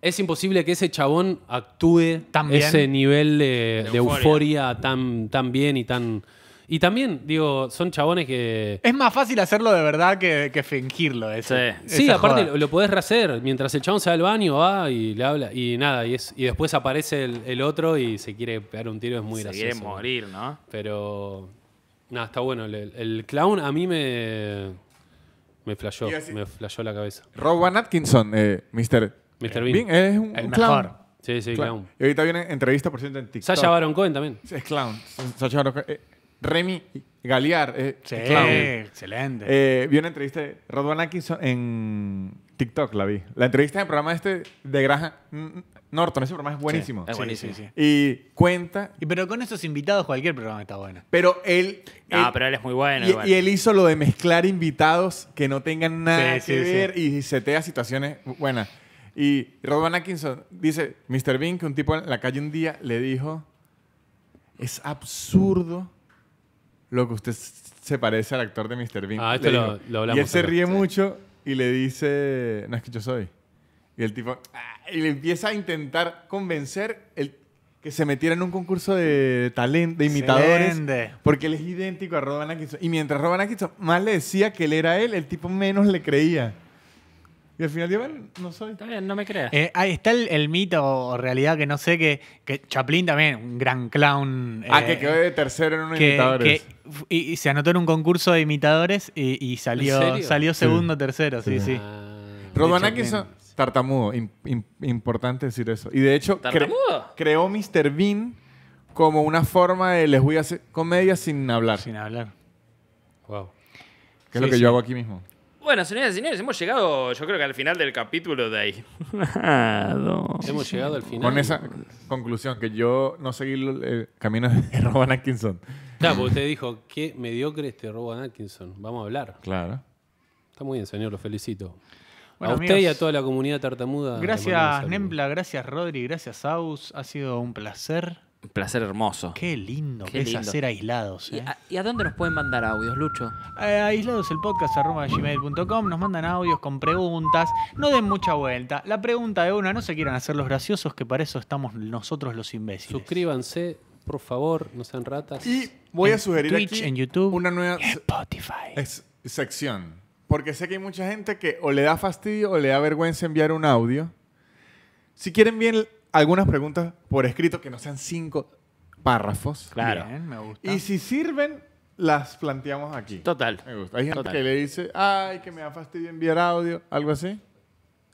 Es imposible que ese chabón actúe ese nivel de, euforia, tan, tan bien y tan y también, digo, son chabones que. Es más fácil hacerlo de verdad que, fingirlo. Ese, sí, aparte lo, podés rehacer. Mientras el chabón se va al baño, va y le habla. Y nada, y, después aparece el, otro y se quiere pegar un tiro. Es muy gracioso. Se quiere morir, ¿no? Pero. Nada, está bueno. El, clown a mí me. Me flashó. Me flashó la cabeza. Van Atkinson, eh, Mr. Mr. Eh, Bean. es un, clown. Sí, sí, clown. Y ahorita viene entrevista, por cierto, en TikTok. Sasha Baron Cohen también. Es clown. Sasha Baron Cohen. Eh, Remy Galear. Eh, sí, excelente. Eh, vi una entrevista de Van Atkinson en TikTok, la vi. La entrevista el programa este de graja Norton. Ese programa es buenísimo. es buenísimo. Sí, y cuenta... pero con esos invitados cualquier programa está bueno. Pero él... Ah, pero él es muy bueno. Y, él hizo lo de mezclar invitados que no tengan nada que ver y setea situaciones buenas. Y Rodman Atkinson dice, Mr. Bean, que un tipo en la calle un día le dijo, es absurdo lo que usted se parece al actor de Mr. Bean. Ah, esto lo, lo, hablamos. Y él se ríe mucho y le dice, no es que yo soy. Y el tipo, ah, y le empieza a intentar convencer el, que se metiera en un concurso de talento, de imitadores. Porque él es idéntico a Robin Atkinson. Y mientras Robin Atkinson más le decía que él era él, el tipo menos le creía. Y al final de no soy. Está no me creas. Eh, ahí está el, mito o realidad que no sé que, Chaplin también, un gran clown. ah, eh, que quedó de tercero en unos imitadores. y, se anotó en un concurso de imitadores y, salió, salió segundo, tercero, sí, sí. sí. Ah. tartamudo, importante decir eso. Y de hecho, creó Mr. Bean como una forma de les voy a hacer comedia sin hablar. Sin hablar. Wow. Que es lo que yo hago aquí mismo. Bueno, señores y señores, hemos llegado, yo creo que al final del capítulo de ahí. hemos llegado al final. Con esa conclusión, que yo no seguí el camino de Rowan Atkinson. Claro, porque usted dijo, qué mediocre este Roban Atkinson. Vamos a hablar. Claro. Está muy bien, señor, lo felicito. a usted y a toda la comunidad tartamuda. Gracias, Nempla, gracias, Rodri, gracias, Aus. Ha sido un placer placer hermoso. Qué lindo Qué que es hacer aislados. ¿eh? ¿Y, a, dónde nos pueden mandar audios, Lucho? aislados el podcast gmail.com. Nos mandan audios con preguntas. No den mucha vuelta. La pregunta de una, no se quieran hacer los graciosos, que para eso estamos nosotros los imbéciles. Suscríbanse, por favor, no sean ratas. Y voy a sugerir aquí en YouTube, una nueva Spotify. Es sección. Porque sé que hay mucha gente que o le da fastidio o le da vergüenza enviar un audio. Si quieren bien algunas preguntas por escrito que no sean cinco párrafos. Claro. Y si sirven, las planteamos aquí. Total. Me gusta. Hay gente que le dice, ay, que me da fastidio enviar audio, algo así,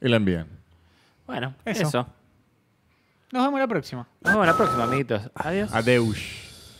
y la envían. Bueno, eso. Nos vemos la próxima. Nos vemos la próxima, amiguitos. Adiós. Adeus.